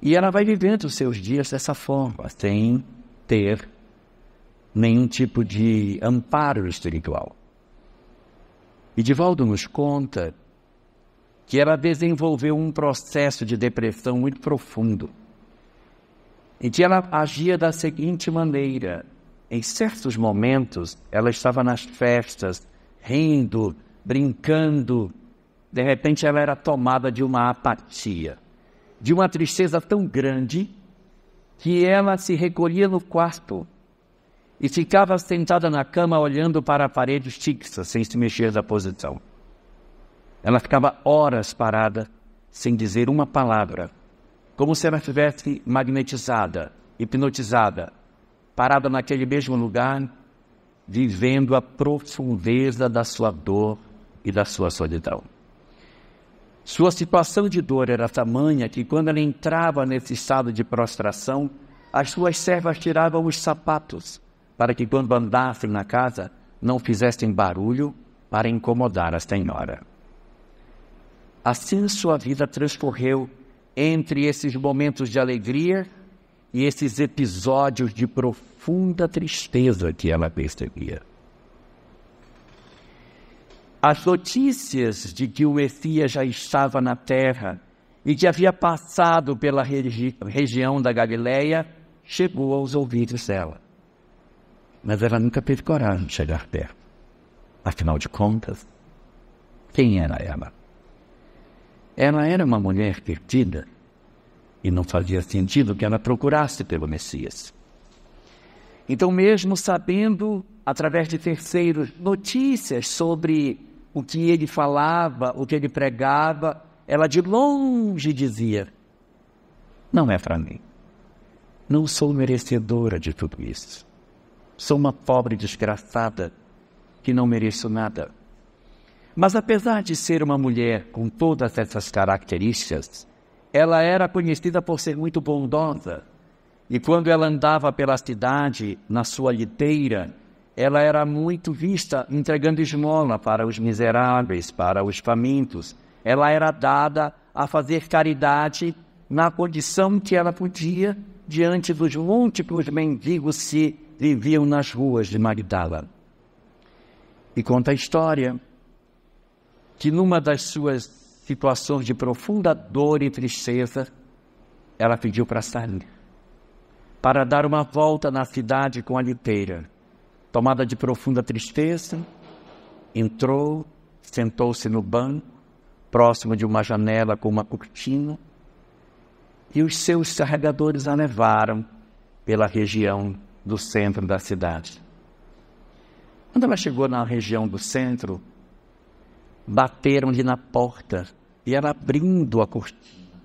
E ela vai vivendo os seus dias dessa forma, sem ter nenhum tipo de amparo espiritual. E Divaldo nos conta que ela desenvolveu um processo de depressão muito profundo, e que ela agia da seguinte maneira: em certos momentos, ela estava nas festas, rindo, brincando, de repente ela era tomada de uma apatia, de uma tristeza tão grande que ela se recolhia no quarto e ficava sentada na cama olhando para a parede fixa, sem se mexer da posição. Ela ficava horas parada, sem dizer uma palavra, como se ela estivesse magnetizada, hipnotizada, parada naquele mesmo lugar, vivendo a profundeza da sua dor e da sua solidão. Sua situação de dor era tamanha que, quando ela entrava nesse estado de prostração, as suas servas tiravam os sapatos, para que, quando andassem na casa, não fizessem barulho para incomodar a senhora. Assim sua vida transcorreu entre esses momentos de alegria e esses episódios de profunda tristeza que ela percebia as notícias de que o Messias já estava na terra e que havia passado pela regi região da Galileia chegou aos ouvidos dela. Mas ela nunca teve coragem de chegar perto. Afinal de contas, quem era ela? Ela era uma mulher perdida e não fazia sentido que ela procurasse pelo Messias. Então, mesmo sabendo, através de terceiros, notícias sobre o que ele falava, o que ele pregava, ela de longe dizia: Não é para mim. Não sou merecedora de tudo isso. Sou uma pobre desgraçada que não mereço nada. Mas apesar de ser uma mulher com todas essas características, ela era conhecida por ser muito bondosa. E quando ela andava pela cidade, na sua liteira, ela era muito vista entregando esmola para os miseráveis, para os famintos. Ela era dada a fazer caridade na condição que ela podia diante dos múltiplos mendigos que viviam nas ruas de Magdala. E conta a história que numa das suas situações de profunda dor e tristeza, ela pediu para sair, para dar uma volta na cidade com a liteira Tomada de profunda tristeza, entrou, sentou-se no banco, próximo de uma janela com uma cortina, e os seus carregadores a levaram pela região do centro da cidade. Quando ela chegou na região do centro, bateram-lhe na porta e ela abrindo a cortina,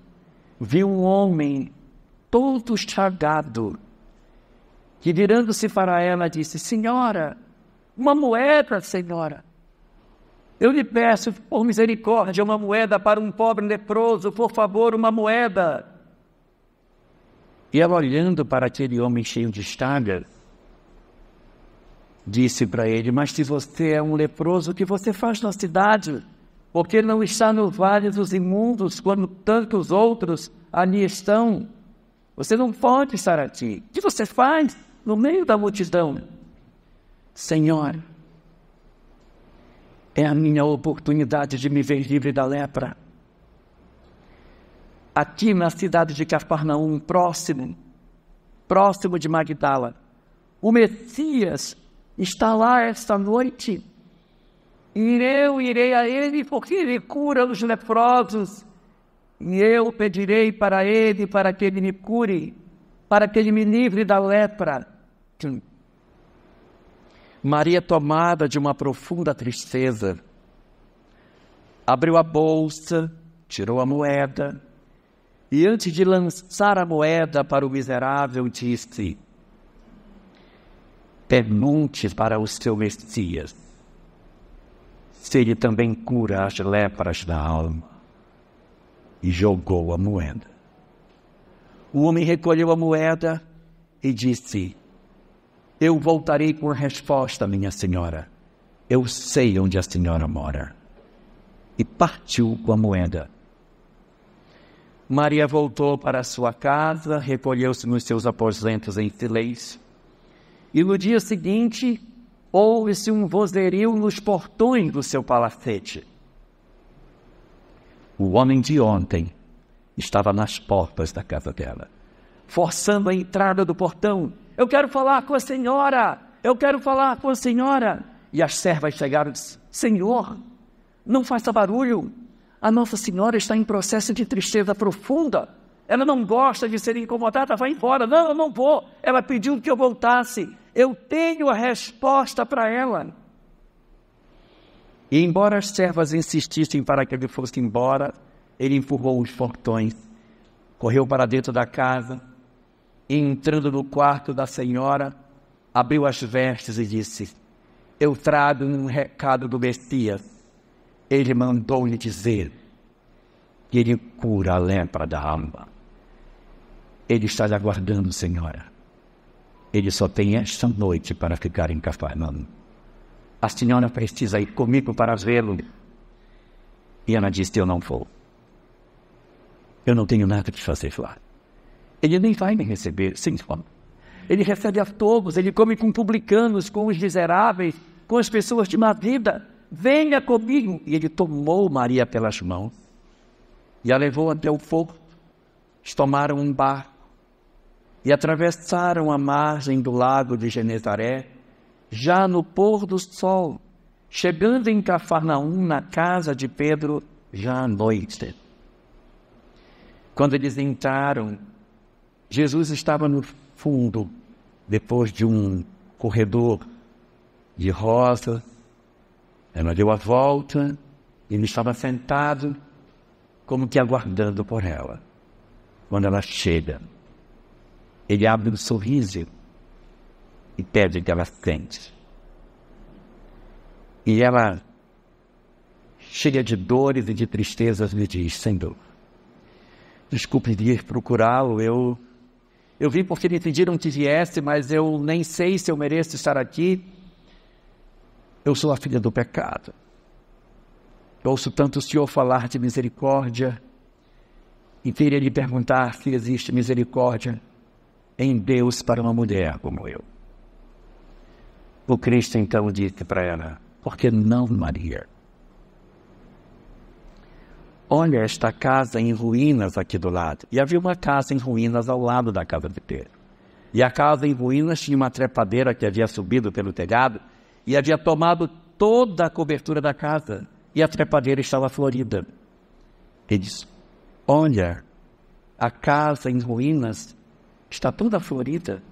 viu um homem todo chagado que virando-se para ela disse: Senhora, uma moeda, senhora. Eu lhe peço, por misericórdia, uma moeda para um pobre leproso, por favor, uma moeda. E ela, olhando para aquele homem cheio de estagas, disse para ele: Mas se você é um leproso, o que você faz na cidade? Porque não está no vale dos imundos, quando tantos outros ali estão? Você não pode estar aqui. O que você faz? no meio da multidão: Senhor, é a minha oportunidade de me ver livre da lepra. Aqui na cidade de Cafarnaum, próximo, próximo de Magdala, o Messias está lá esta noite. E eu irei a ele, porque ele cura os leprosos. E eu pedirei para ele, para que ele me cure, para que ele me livre da lepra. Maria, tomada de uma profunda tristeza, abriu a bolsa, tirou a moeda e, antes de lançar a moeda para o miserável, disse: Pergunte para o seu Messias se ele também cura as lepras da alma. E jogou a moeda. O homem recolheu a moeda e disse: eu voltarei com a resposta, minha senhora. Eu sei onde a senhora mora. E partiu com a moeda. Maria voltou para sua casa, recolheu-se nos seus aposentos em silêncio. E no dia seguinte, houve-se um vozerio nos portões do seu palacete. O homem de ontem estava nas portas da casa dela, forçando a entrada do portão eu quero falar com a senhora, eu quero falar com a senhora. E as servas chegaram e disseram: Senhor, não faça barulho, a Nossa Senhora está em processo de tristeza profunda. Ela não gosta de ser incomodada, vai embora. Não, eu não vou. Ela pediu que eu voltasse. Eu tenho a resposta para ela. E embora as servas insistissem para que ele fosse embora, ele empurrou os portões, correu para dentro da casa, e entrando no quarto da senhora, abriu as vestes e disse: Eu trago um recado do Messias. Ele mandou-lhe dizer que ele cura a lepra da alma. Ele está lhe aguardando, senhora. Ele só tem esta noite para ficar em Cafarnaum. A senhora precisa ir comigo para vê-lo. E ela disse: Eu não vou. Eu não tenho nada que fazer lá. Ele nem vai me receber, sim, Ele recebe a todos, ele come com publicanos, com os miseráveis, com as pessoas de má vida. Venha comigo. E ele tomou Maria pelas mãos e a levou até o fogo. Tomaram um barco e atravessaram a margem do lago de Genezaré, já no pôr do sol, chegando em Cafarnaum, na casa de Pedro, já à noite. Quando eles entraram Jesus estava no fundo, depois de um corredor de rosa. Ela deu a volta, e ele estava sentado, como que aguardando por ela. Quando ela chega, ele abre um sorriso e pede que ela sente. E ela, cheia de dores e de tristezas, lhe diz: Senhor, desculpe ir procurá-lo, eu eu vim porque me pediram que viesse, mas eu nem sei se eu mereço estar aqui. Eu sou a filha do pecado. Eu ouço tanto o Senhor falar de misericórdia e queria lhe perguntar se existe misericórdia em Deus para uma mulher como eu. O Cristo então disse para ela: Por que não, Maria? Olha esta casa em ruínas aqui do lado. E havia uma casa em ruínas ao lado da casa de Pedro. E a casa em ruínas tinha uma trepadeira que havia subido pelo telhado e havia tomado toda a cobertura da casa. E a trepadeira estava florida. Ele disse: Olha, a casa em ruínas está toda florida.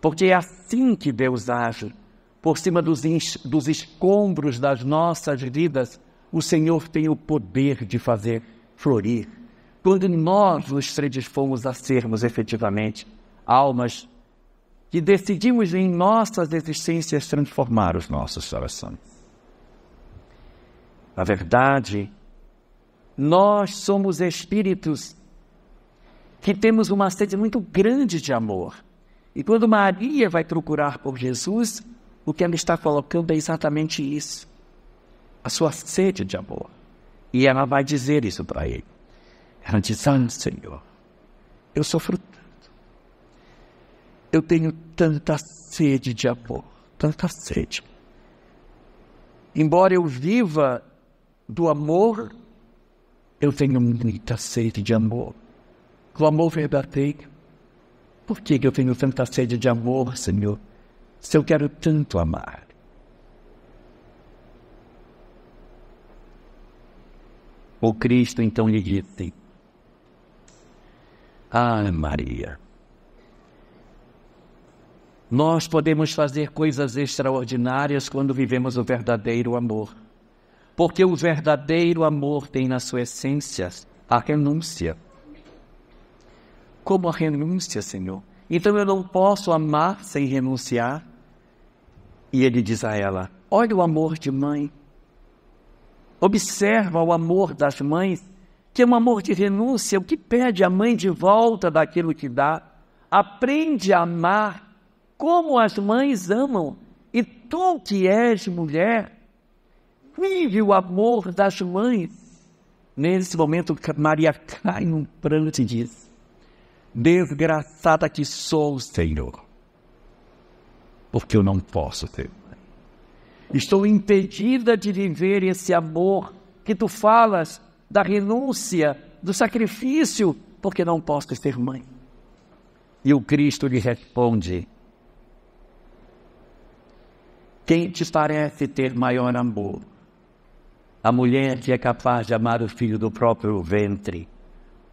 Porque é assim que Deus age. Por cima dos, dos escombros das nossas vidas, o Senhor tem o poder de fazer florir. Quando nós nos predispomos a sermos efetivamente almas que decidimos em nossas existências transformar os nossos corações. Na verdade, nós somos espíritos que temos uma sede muito grande de amor. E quando Maria vai procurar por Jesus, o que ela está colocando é exatamente isso a sua sede é de amor. E ela vai dizer isso para ele. Ela diz: Ah, Senhor, eu sofro tanto. Eu tenho tanta sede de amor, tanta sede. Embora eu viva do amor, eu tenho muita sede de amor. Do amor verdadeiro. Por que eu tenho tanta sede de amor, Senhor? Se eu quero tanto amar. O Cristo então lhe disse: Ah, Maria, nós podemos fazer coisas extraordinárias quando vivemos o verdadeiro amor. Porque o verdadeiro amor tem na sua essência a renúncia. Como a renúncia, Senhor? Então eu não posso amar sem renunciar. E ele diz a ela: Olha o amor de mãe. Observa o amor das mães, que é um amor de renúncia, o que pede a mãe de volta daquilo que dá. Aprende a amar como as mães amam. E tu que és mulher, vive o amor das mães. Nesse momento, Maria cai num pranto e diz: Desgraçada que sou, Senhor, porque eu não posso ter. Estou impedida de viver esse amor que tu falas da renúncia, do sacrifício, porque não posso ser mãe. E o Cristo lhe responde: Quem te parece ter maior amor? A mulher que é capaz de amar o filho do próprio ventre,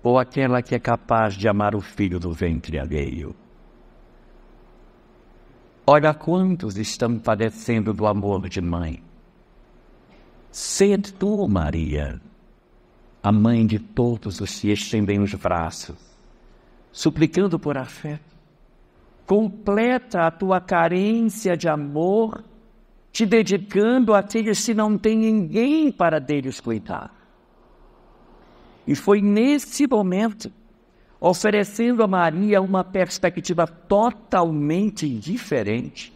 ou aquela que é capaz de amar o filho do ventre alheio? Olha quantos estão padecendo do amor de mãe. Sede tu, Maria, a mãe de todos os que estendem os braços, suplicando por afeto. Completa a tua carência de amor, te dedicando àqueles que não tem ninguém para deles cuidar. E foi nesse momento oferecendo a Maria uma perspectiva totalmente diferente,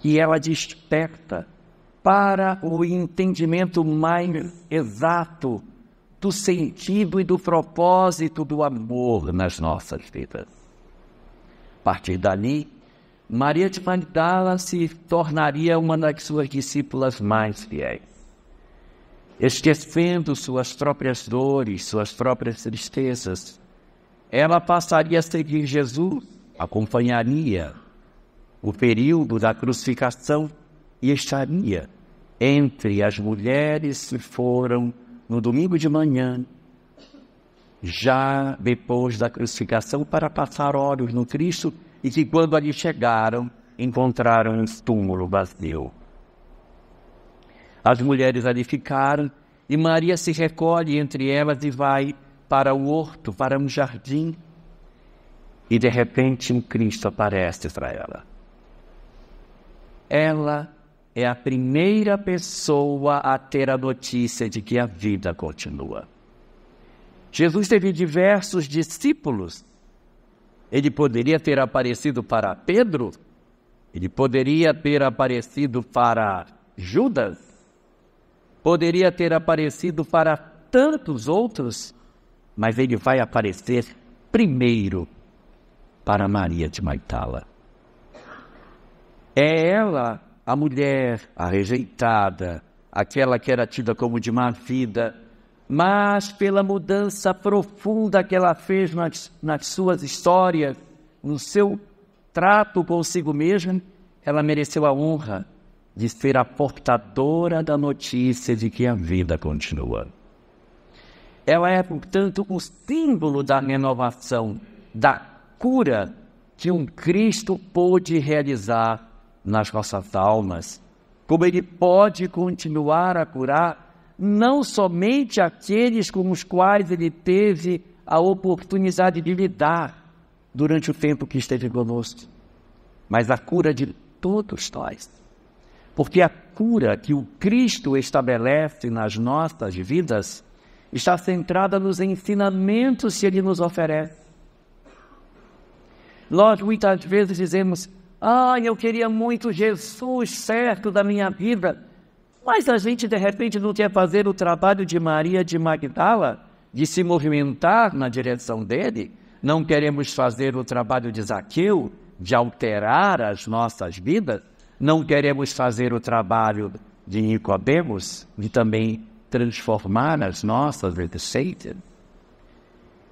que ela desperta para o entendimento mais exato do sentido e do propósito do amor nas nossas vidas. A partir dali, Maria de Magdala se tornaria uma das suas discípulas mais fiéis, esquecendo suas próprias dores, suas próprias tristezas, ela passaria a seguir Jesus, acompanharia o período da crucificação e estaria entre as mulheres que foram no domingo de manhã, já depois da crucificação, para passar olhos no Cristo e que, quando ali chegaram, encontraram um túmulo vazio. As mulheres ali ficaram e Maria se recolhe entre elas e vai para o horto, para um jardim. E de repente um Cristo aparece para ela. Ela é a primeira pessoa a ter a notícia de que a vida continua. Jesus teve diversos discípulos. Ele poderia ter aparecido para Pedro, ele poderia ter aparecido para Judas, poderia ter aparecido para tantos outros mas ele vai aparecer primeiro para Maria de Maitala. É ela, a mulher, a rejeitada, aquela que era tida como de má vida, mas pela mudança profunda que ela fez nas, nas suas histórias, no seu trato consigo mesma, ela mereceu a honra de ser a portadora da notícia de que a vida continua. Ela é, portanto, o símbolo da renovação, da cura que um Cristo pôde realizar nas nossas almas. Como ele pode continuar a curar não somente aqueles com os quais ele teve a oportunidade de lidar durante o tempo que esteve conosco, mas a cura de todos nós. Porque a cura que o Cristo estabelece nas nossas vidas está centrada nos ensinamentos que ele nos oferece. Nós muitas vezes dizemos: Ah, eu queria muito Jesus certo da minha vida, mas a gente de repente não quer fazer o trabalho de Maria de Magdala, de se movimentar na direção dele. Não queremos fazer o trabalho de Zaqueu, de alterar as nossas vidas. Não queremos fazer o trabalho de Nicodemos, de também transformar as nossas Satan.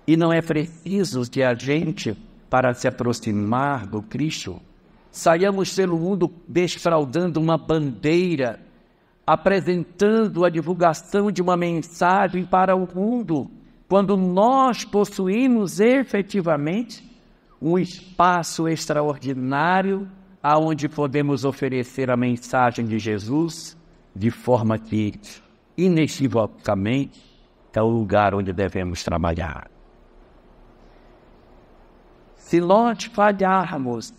E não é preciso que a gente, para se aproximar do Cristo, saiamos pelo mundo desfraudando uma bandeira, apresentando a divulgação de uma mensagem para o mundo, quando nós possuímos efetivamente um espaço extraordinário aonde podemos oferecer a mensagem de Jesus de forma que inequivocamente, é o lugar onde devemos trabalhar. Se nós falharmos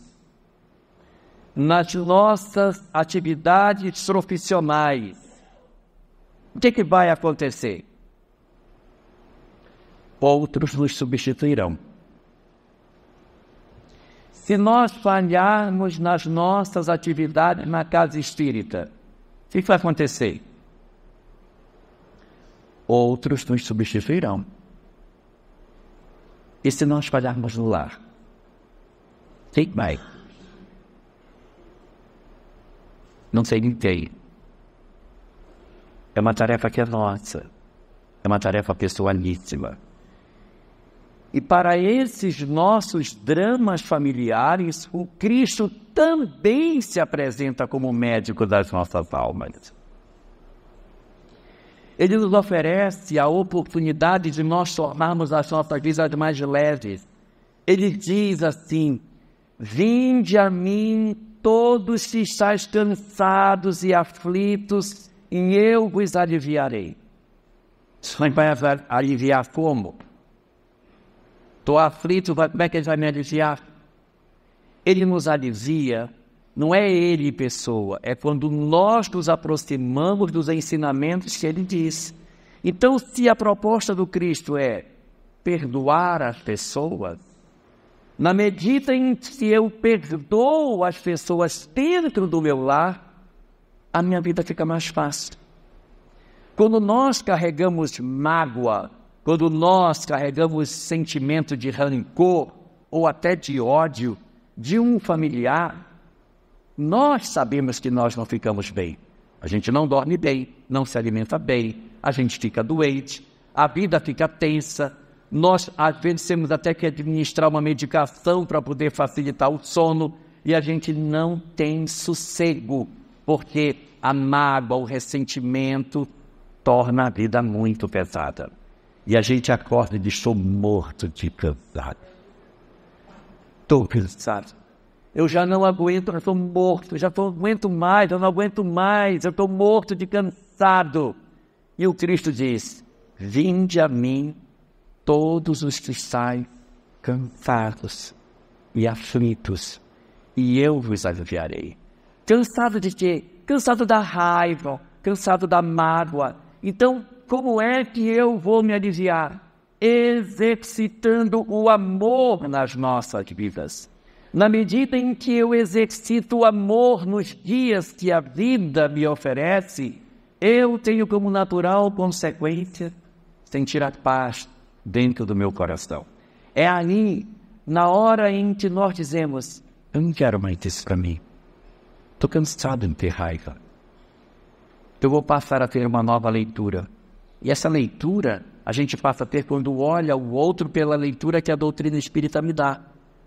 nas nossas atividades profissionais, o que, é que vai acontecer? Outros nos substituirão. Se nós falharmos nas nossas atividades na casa espírita, o que vai acontecer? outros nos substituirão. E se nós falharmos no lar? Quem vai? Não sei ninguém. É uma tarefa que é nossa. É uma tarefa pessoalíssima. E para esses nossos dramas familiares, o Cristo também se apresenta como médico das nossas almas. Ele nos oferece a oportunidade de nós tornarmos as nossas vidas mais leves. Ele diz assim: Vinde a mim todos que estáis cansados e aflitos, e eu vos aliviarei. Você vai aliviar como? Estou aflito, como é que ele vai me aliviar? Ele nos alivia não é ele pessoa, é quando nós nos aproximamos dos ensinamentos que ele diz. Então, se a proposta do Cristo é perdoar as pessoas, na medida em que eu perdoo as pessoas dentro do meu lar, a minha vida fica mais fácil. Quando nós carregamos mágoa, quando nós carregamos sentimento de rancor ou até de ódio de um familiar, nós sabemos que nós não ficamos bem. A gente não dorme bem, não se alimenta bem, a gente fica doente, a vida fica tensa. Nós, às vezes, temos até que administrar uma medicação para poder facilitar o sono e a gente não tem sossego, porque a mágoa, o ressentimento torna a vida muito pesada. E a gente acorda e diz: estou morto de cansado. Estou cansado. Eu já não aguento, eu estou morto, eu já não aguento mais, eu não aguento mais, eu estou morto de cansado. E o Cristo diz: Vinde a mim todos os que saem cansados e aflitos, e eu vos aliviarei. Cansado de quê? Cansado da raiva, cansado da mágoa. Então, como é que eu vou me aliviar? Exercitando o amor nas nossas vidas na medida em que eu exercito o amor nos dias que a vida me oferece, eu tenho como natural consequência sentir a paz dentro do meu coração. É ali, na hora em que nós dizemos: Eu não quero mais isso para mim. Estou cansado de ter raiva. Eu vou passar a ter uma nova leitura. E essa leitura a gente passa a ter quando olha o outro pela leitura que a doutrina espírita me dá.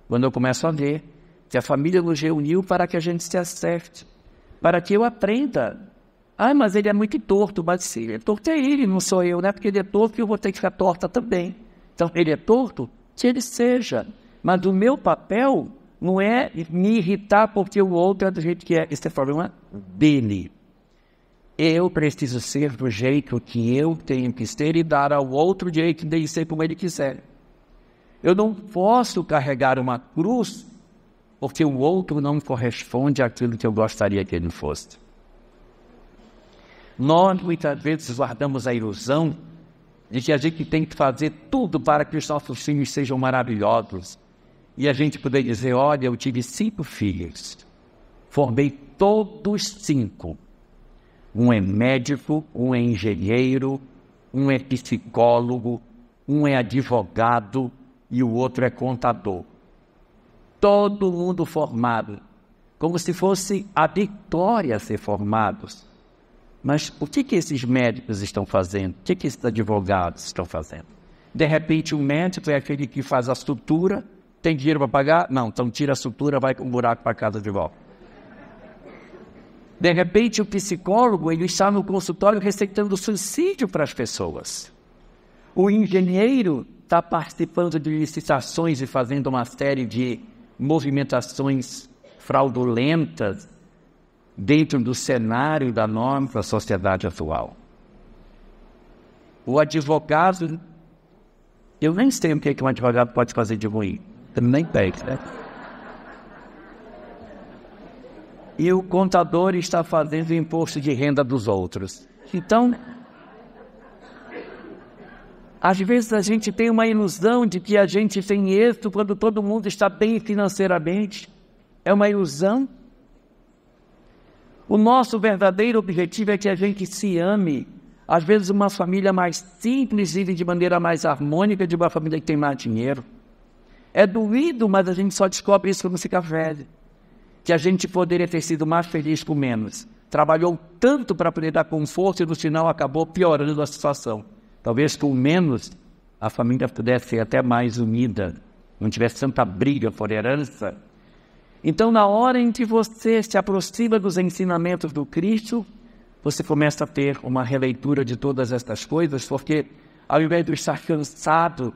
Quando eu começo a ver que a família nos reuniu para que a gente se acerte, para que eu aprenda. Ah, mas ele é muito torto, mas ele é torto é ele, não sou eu, né? Porque ele é torto e eu vou ter que ficar torta também. Então, ele é torto, que ele seja. Mas o meu papel não é me irritar porque o outro é do jeito que é. Esse é o problema dele. Eu preciso ser do jeito que eu tenho que ser e dar ao outro o direito de ser como ele quiser. Eu não posso carregar uma cruz porque o outro não corresponde àquilo que eu gostaria que ele fosse. Nós muitas vezes guardamos a ilusão de que a gente tem que fazer tudo para que os nossos filhos sejam maravilhosos. E a gente poder dizer: olha, eu tive cinco filhos, formei todos cinco. Um é médico, um é engenheiro, um é psicólogo, um é advogado, e o outro é contador. Todo mundo formado, como se fosse a vitória ser formados. Mas o que, que esses médicos estão fazendo? O que, que esses advogados estão fazendo? De repente, o um médico é aquele que faz a estrutura, tem dinheiro para pagar? Não, então tira a estrutura, vai com um buraco para casa de volta. De repente, o psicólogo ele está no consultório receitando suicídio para as pessoas. O engenheiro está participando de licitações e fazendo uma série de movimentações fraudulentas dentro do cenário da norma da sociedade atual. O advogado, eu nem sei o que, é que um advogado pode fazer de ruim, nem tem, né? E o contador está fazendo o imposto de renda dos outros. Então, às vezes a gente tem uma ilusão de que a gente tem êxito quando todo mundo está bem financeiramente. É uma ilusão. O nosso verdadeiro objetivo é que a gente se ame. Às vezes uma família mais simples vive de maneira mais harmônica de uma família que tem mais dinheiro. É doído, mas a gente só descobre isso quando fica velho. Que a gente poderia ter sido mais feliz com menos. Trabalhou tanto para poder dar conforto e no final acabou piorando a situação. Talvez com menos a família pudesse ser até mais unida, não tivesse tanta briga por herança. Então, na hora em que você se aproxima dos ensinamentos do Cristo, você começa a ter uma releitura de todas estas coisas, porque ao invés de estar cansado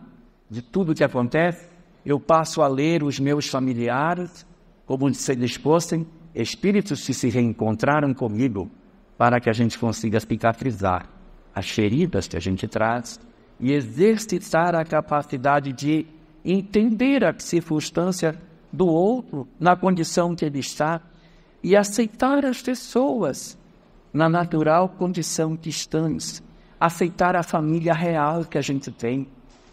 de tudo que acontece, eu passo a ler os meus familiares como se eles fossem espíritos que se reencontraram comigo, para que a gente consiga cicatrizar as feridas que a gente traz e exercitar a capacidade de entender a circunstância do outro na condição que ele está e aceitar as pessoas na natural condição que estamos, aceitar a família real que a gente tem,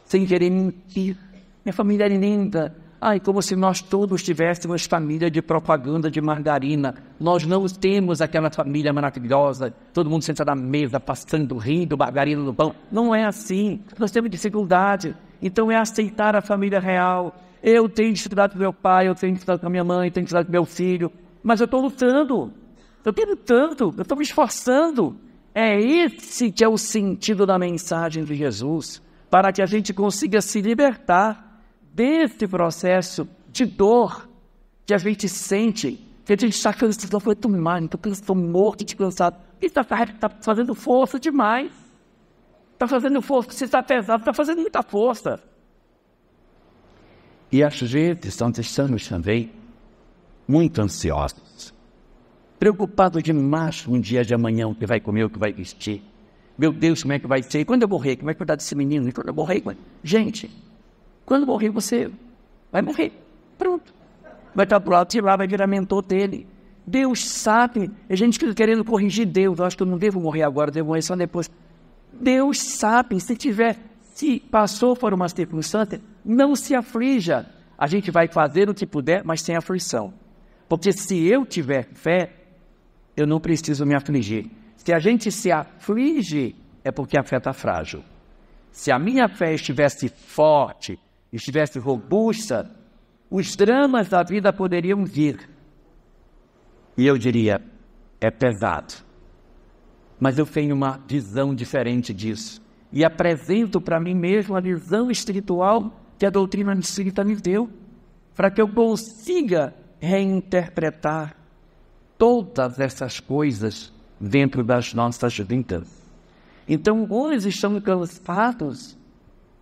sem querer mentir. Minha família é linda, Ai, como se nós todos tivéssemos família de propaganda de margarina. Nós não temos aquela família maravilhosa, todo mundo sentado à mesa, passando, rindo, margarina no pão. Não é assim. Nós temos dificuldade. Então é aceitar a família real. Eu tenho dificuldade com meu pai, eu tenho dificuldade com minha mãe, eu tenho dificuldade com meu filho. Mas eu estou lutando. Eu estou lutando, eu estou me esforçando. É esse que é o sentido da mensagem de Jesus, para que a gente consiga se libertar desse processo de dor que a gente sente, que a gente está cansado, foi tão mal, então estou cansado, morto estou cansado. Está fazendo força demais. Está fazendo força, você está pesado, está fazendo muita força. E às vezes nós estamos também muito ansiosos, preocupados demais com um dia de amanhã, o que vai comer, o que vai vestir. Meu Deus, como é que vai ser? Quando eu morrer, como é que vai dar desse menino? e Quando eu morrer, é-? gente, quando morrer, você vai morrer. Pronto. Vai estar pro lado de lá, vai virar mentor dele. Deus sabe. A gente tá querendo corrigir Deus. Eu acho que eu não devo morrer agora, devo morrer só depois. Deus sabe. Se tiver, se passou por uma circunstância, não se aflija. A gente vai fazer o que puder, mas sem aflição. Porque se eu tiver fé, eu não preciso me afligir. Se a gente se aflige, é porque a fé está frágil. Se a minha fé estivesse forte, estivesse robusta, os dramas da vida poderiam vir. E eu diria, é pesado. Mas eu tenho uma visão diferente disso. E apresento para mim mesmo a visão espiritual que a doutrina espírita me deu, para que eu consiga reinterpretar todas essas coisas dentro das nossas vidas. Então, hoje estamos cansados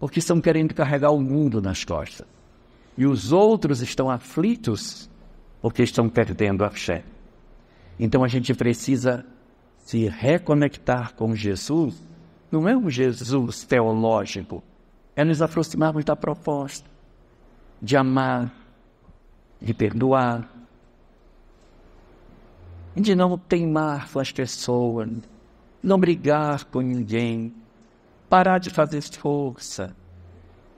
porque estão querendo carregar o mundo nas costas. E os outros estão aflitos porque estão perdendo a fé. Então a gente precisa se reconectar com Jesus. Não é um Jesus teológico, é nos aproximarmos da proposta de amar, de perdoar, de não teimar com as pessoas, não brigar com ninguém, Parar de fazer força.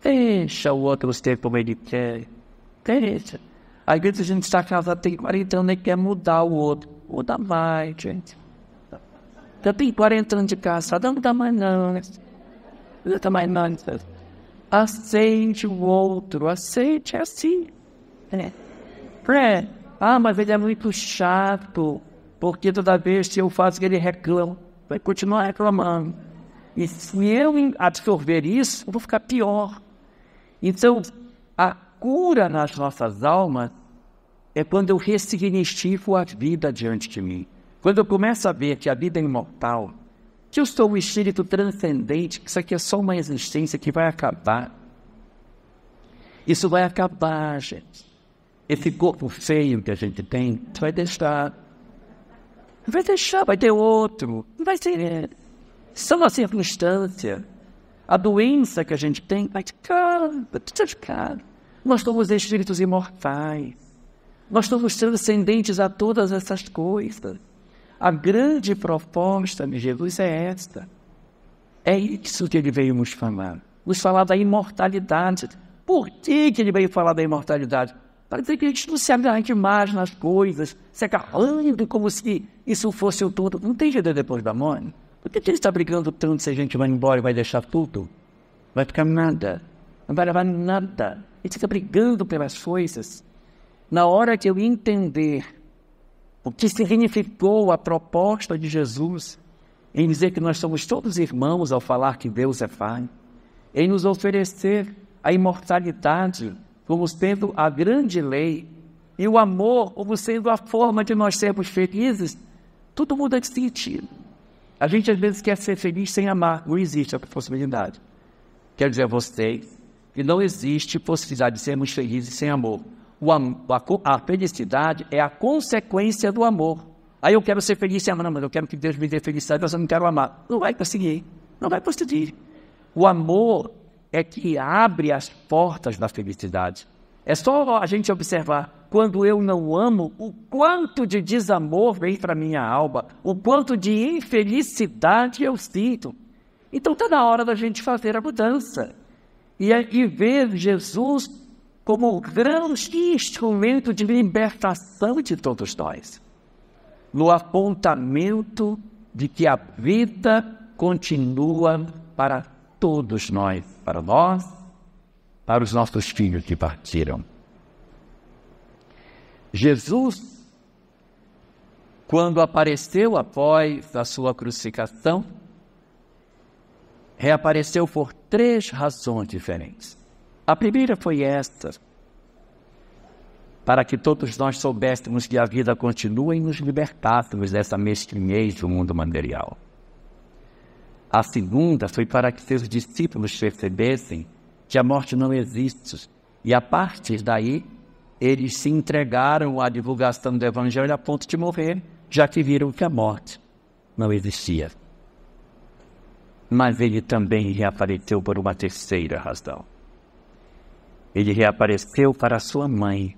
Deixa o outro ser como ele quer. Deixa. Às vezes a gente está casado, tem 40 anos e quer mudar o outro. Muda mais, gente. Já tem 40 anos de casado, não dá mais não. Né? Não dá mais não. Né? Aceite o outro, aceite é assim. É. é. Ah, mas ele é muito chato, porque toda vez que eu faço que ele reclama, vai continuar reclamando. E se eu absorver isso, eu vou ficar pior. Então, a cura nas nossas almas é quando eu ressignifico a vida diante de mim. Quando eu começo a ver que a vida é imortal, que eu sou um espírito transcendente, que isso aqui é só uma existência que vai acabar. Isso vai acabar, gente. Esse corpo feio que a gente tem, vai deixar. Vai deixar, vai ter outro. Não vai ser são a circunstância, a doença que a gente tem, é Nós somos espíritos imortais. Nós somos transcendentes a todas essas coisas. A grande proposta de Jesus é esta. É isso que ele veio nos falar. Nos falar da imortalidade. Por que, que ele veio falar da imortalidade? Para dizer que a gente não se agarre mais nas coisas, se agarrando como se isso fosse o todo. Não tem jeito depois da morte. Por que ele está brigando tanto se a gente vai embora e vai deixar tudo? Vai ficar nada. Não vai levar nada. Ele fica brigando pelas coisas. Na hora que eu entender o que significou a proposta de Jesus em dizer que nós somos todos irmãos ao falar que Deus é Pai, em nos oferecer a imortalidade como sendo a grande lei e o amor como sendo a forma de nós sermos felizes, tudo muda de sentido. A gente às vezes quer ser feliz sem amar. Não existe a possibilidade. Quero dizer a vocês que não existe possibilidade de sermos felizes sem amor. Am a, a, felicidade é a consequência do amor. Aí eu quero ser feliz sem amar, mas eu quero que Deus me dê felicidade, mas eu não quero amar. Não vai conseguir. Não vai conseguir. O amor é que abre as portas da felicidade. É só a gente observar quando eu não amo, o quanto de desamor vem para minha alma, o quanto de infelicidade eu sinto. Então está na hora da gente fazer a mudança e, e ver Jesus como o grande instrumento de libertação de todos nós, no apontamento de que a vida continua para todos nós, para nós, para os nossos filhos que partiram. Jesus, quando apareceu após a sua crucificação, reapareceu por três razões diferentes. A primeira foi esta, para que todos nós soubéssemos que a vida continua e nos libertássemos dessa mesquinhez do mundo material. A segunda foi para que seus discípulos percebessem que a morte não existe e, a partir daí, eles se entregaram à divulgação do Evangelho a ponto de morrer, já que viram que a morte não existia. Mas ele também reapareceu por uma terceira razão. Ele reapareceu para sua mãe,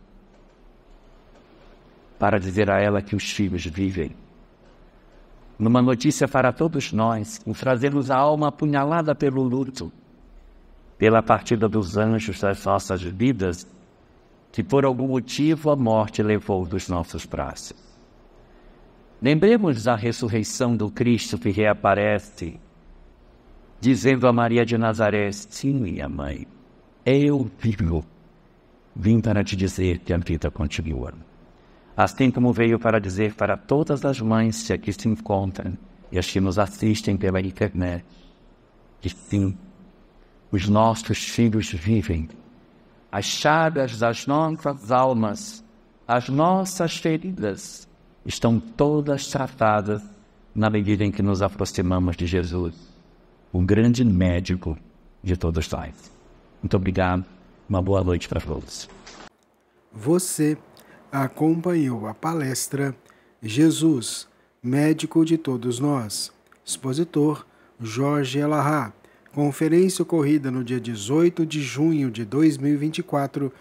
para dizer a ela que os filhos vivem. Numa notícia para todos nós, em nos a alma apunhalada pelo luto, pela partida dos anjos das nossas vidas, se por algum motivo a morte levou dos nossos braços. Lembremos da ressurreição do Cristo que reaparece, dizendo a Maria de Nazaré: Sim, minha mãe, eu vivo. Vim para te dizer que a vida continua. Assim como veio para dizer para todas as mães que aqui se encontram e as que nos assistem pela internet, que sim, os nossos filhos vivem as chagas das nossas almas, as nossas feridas, estão todas tratadas na medida em que nos aproximamos de Jesus, o grande médico de todos nós. Muito obrigado, uma boa noite para todos. Você acompanhou a palestra Jesus, médico de todos nós, expositor Jorge Elahá Conferência ocorrida no dia 18 de junho de 2024,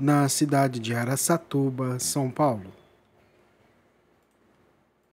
na cidade de Araçatuba, São Paulo.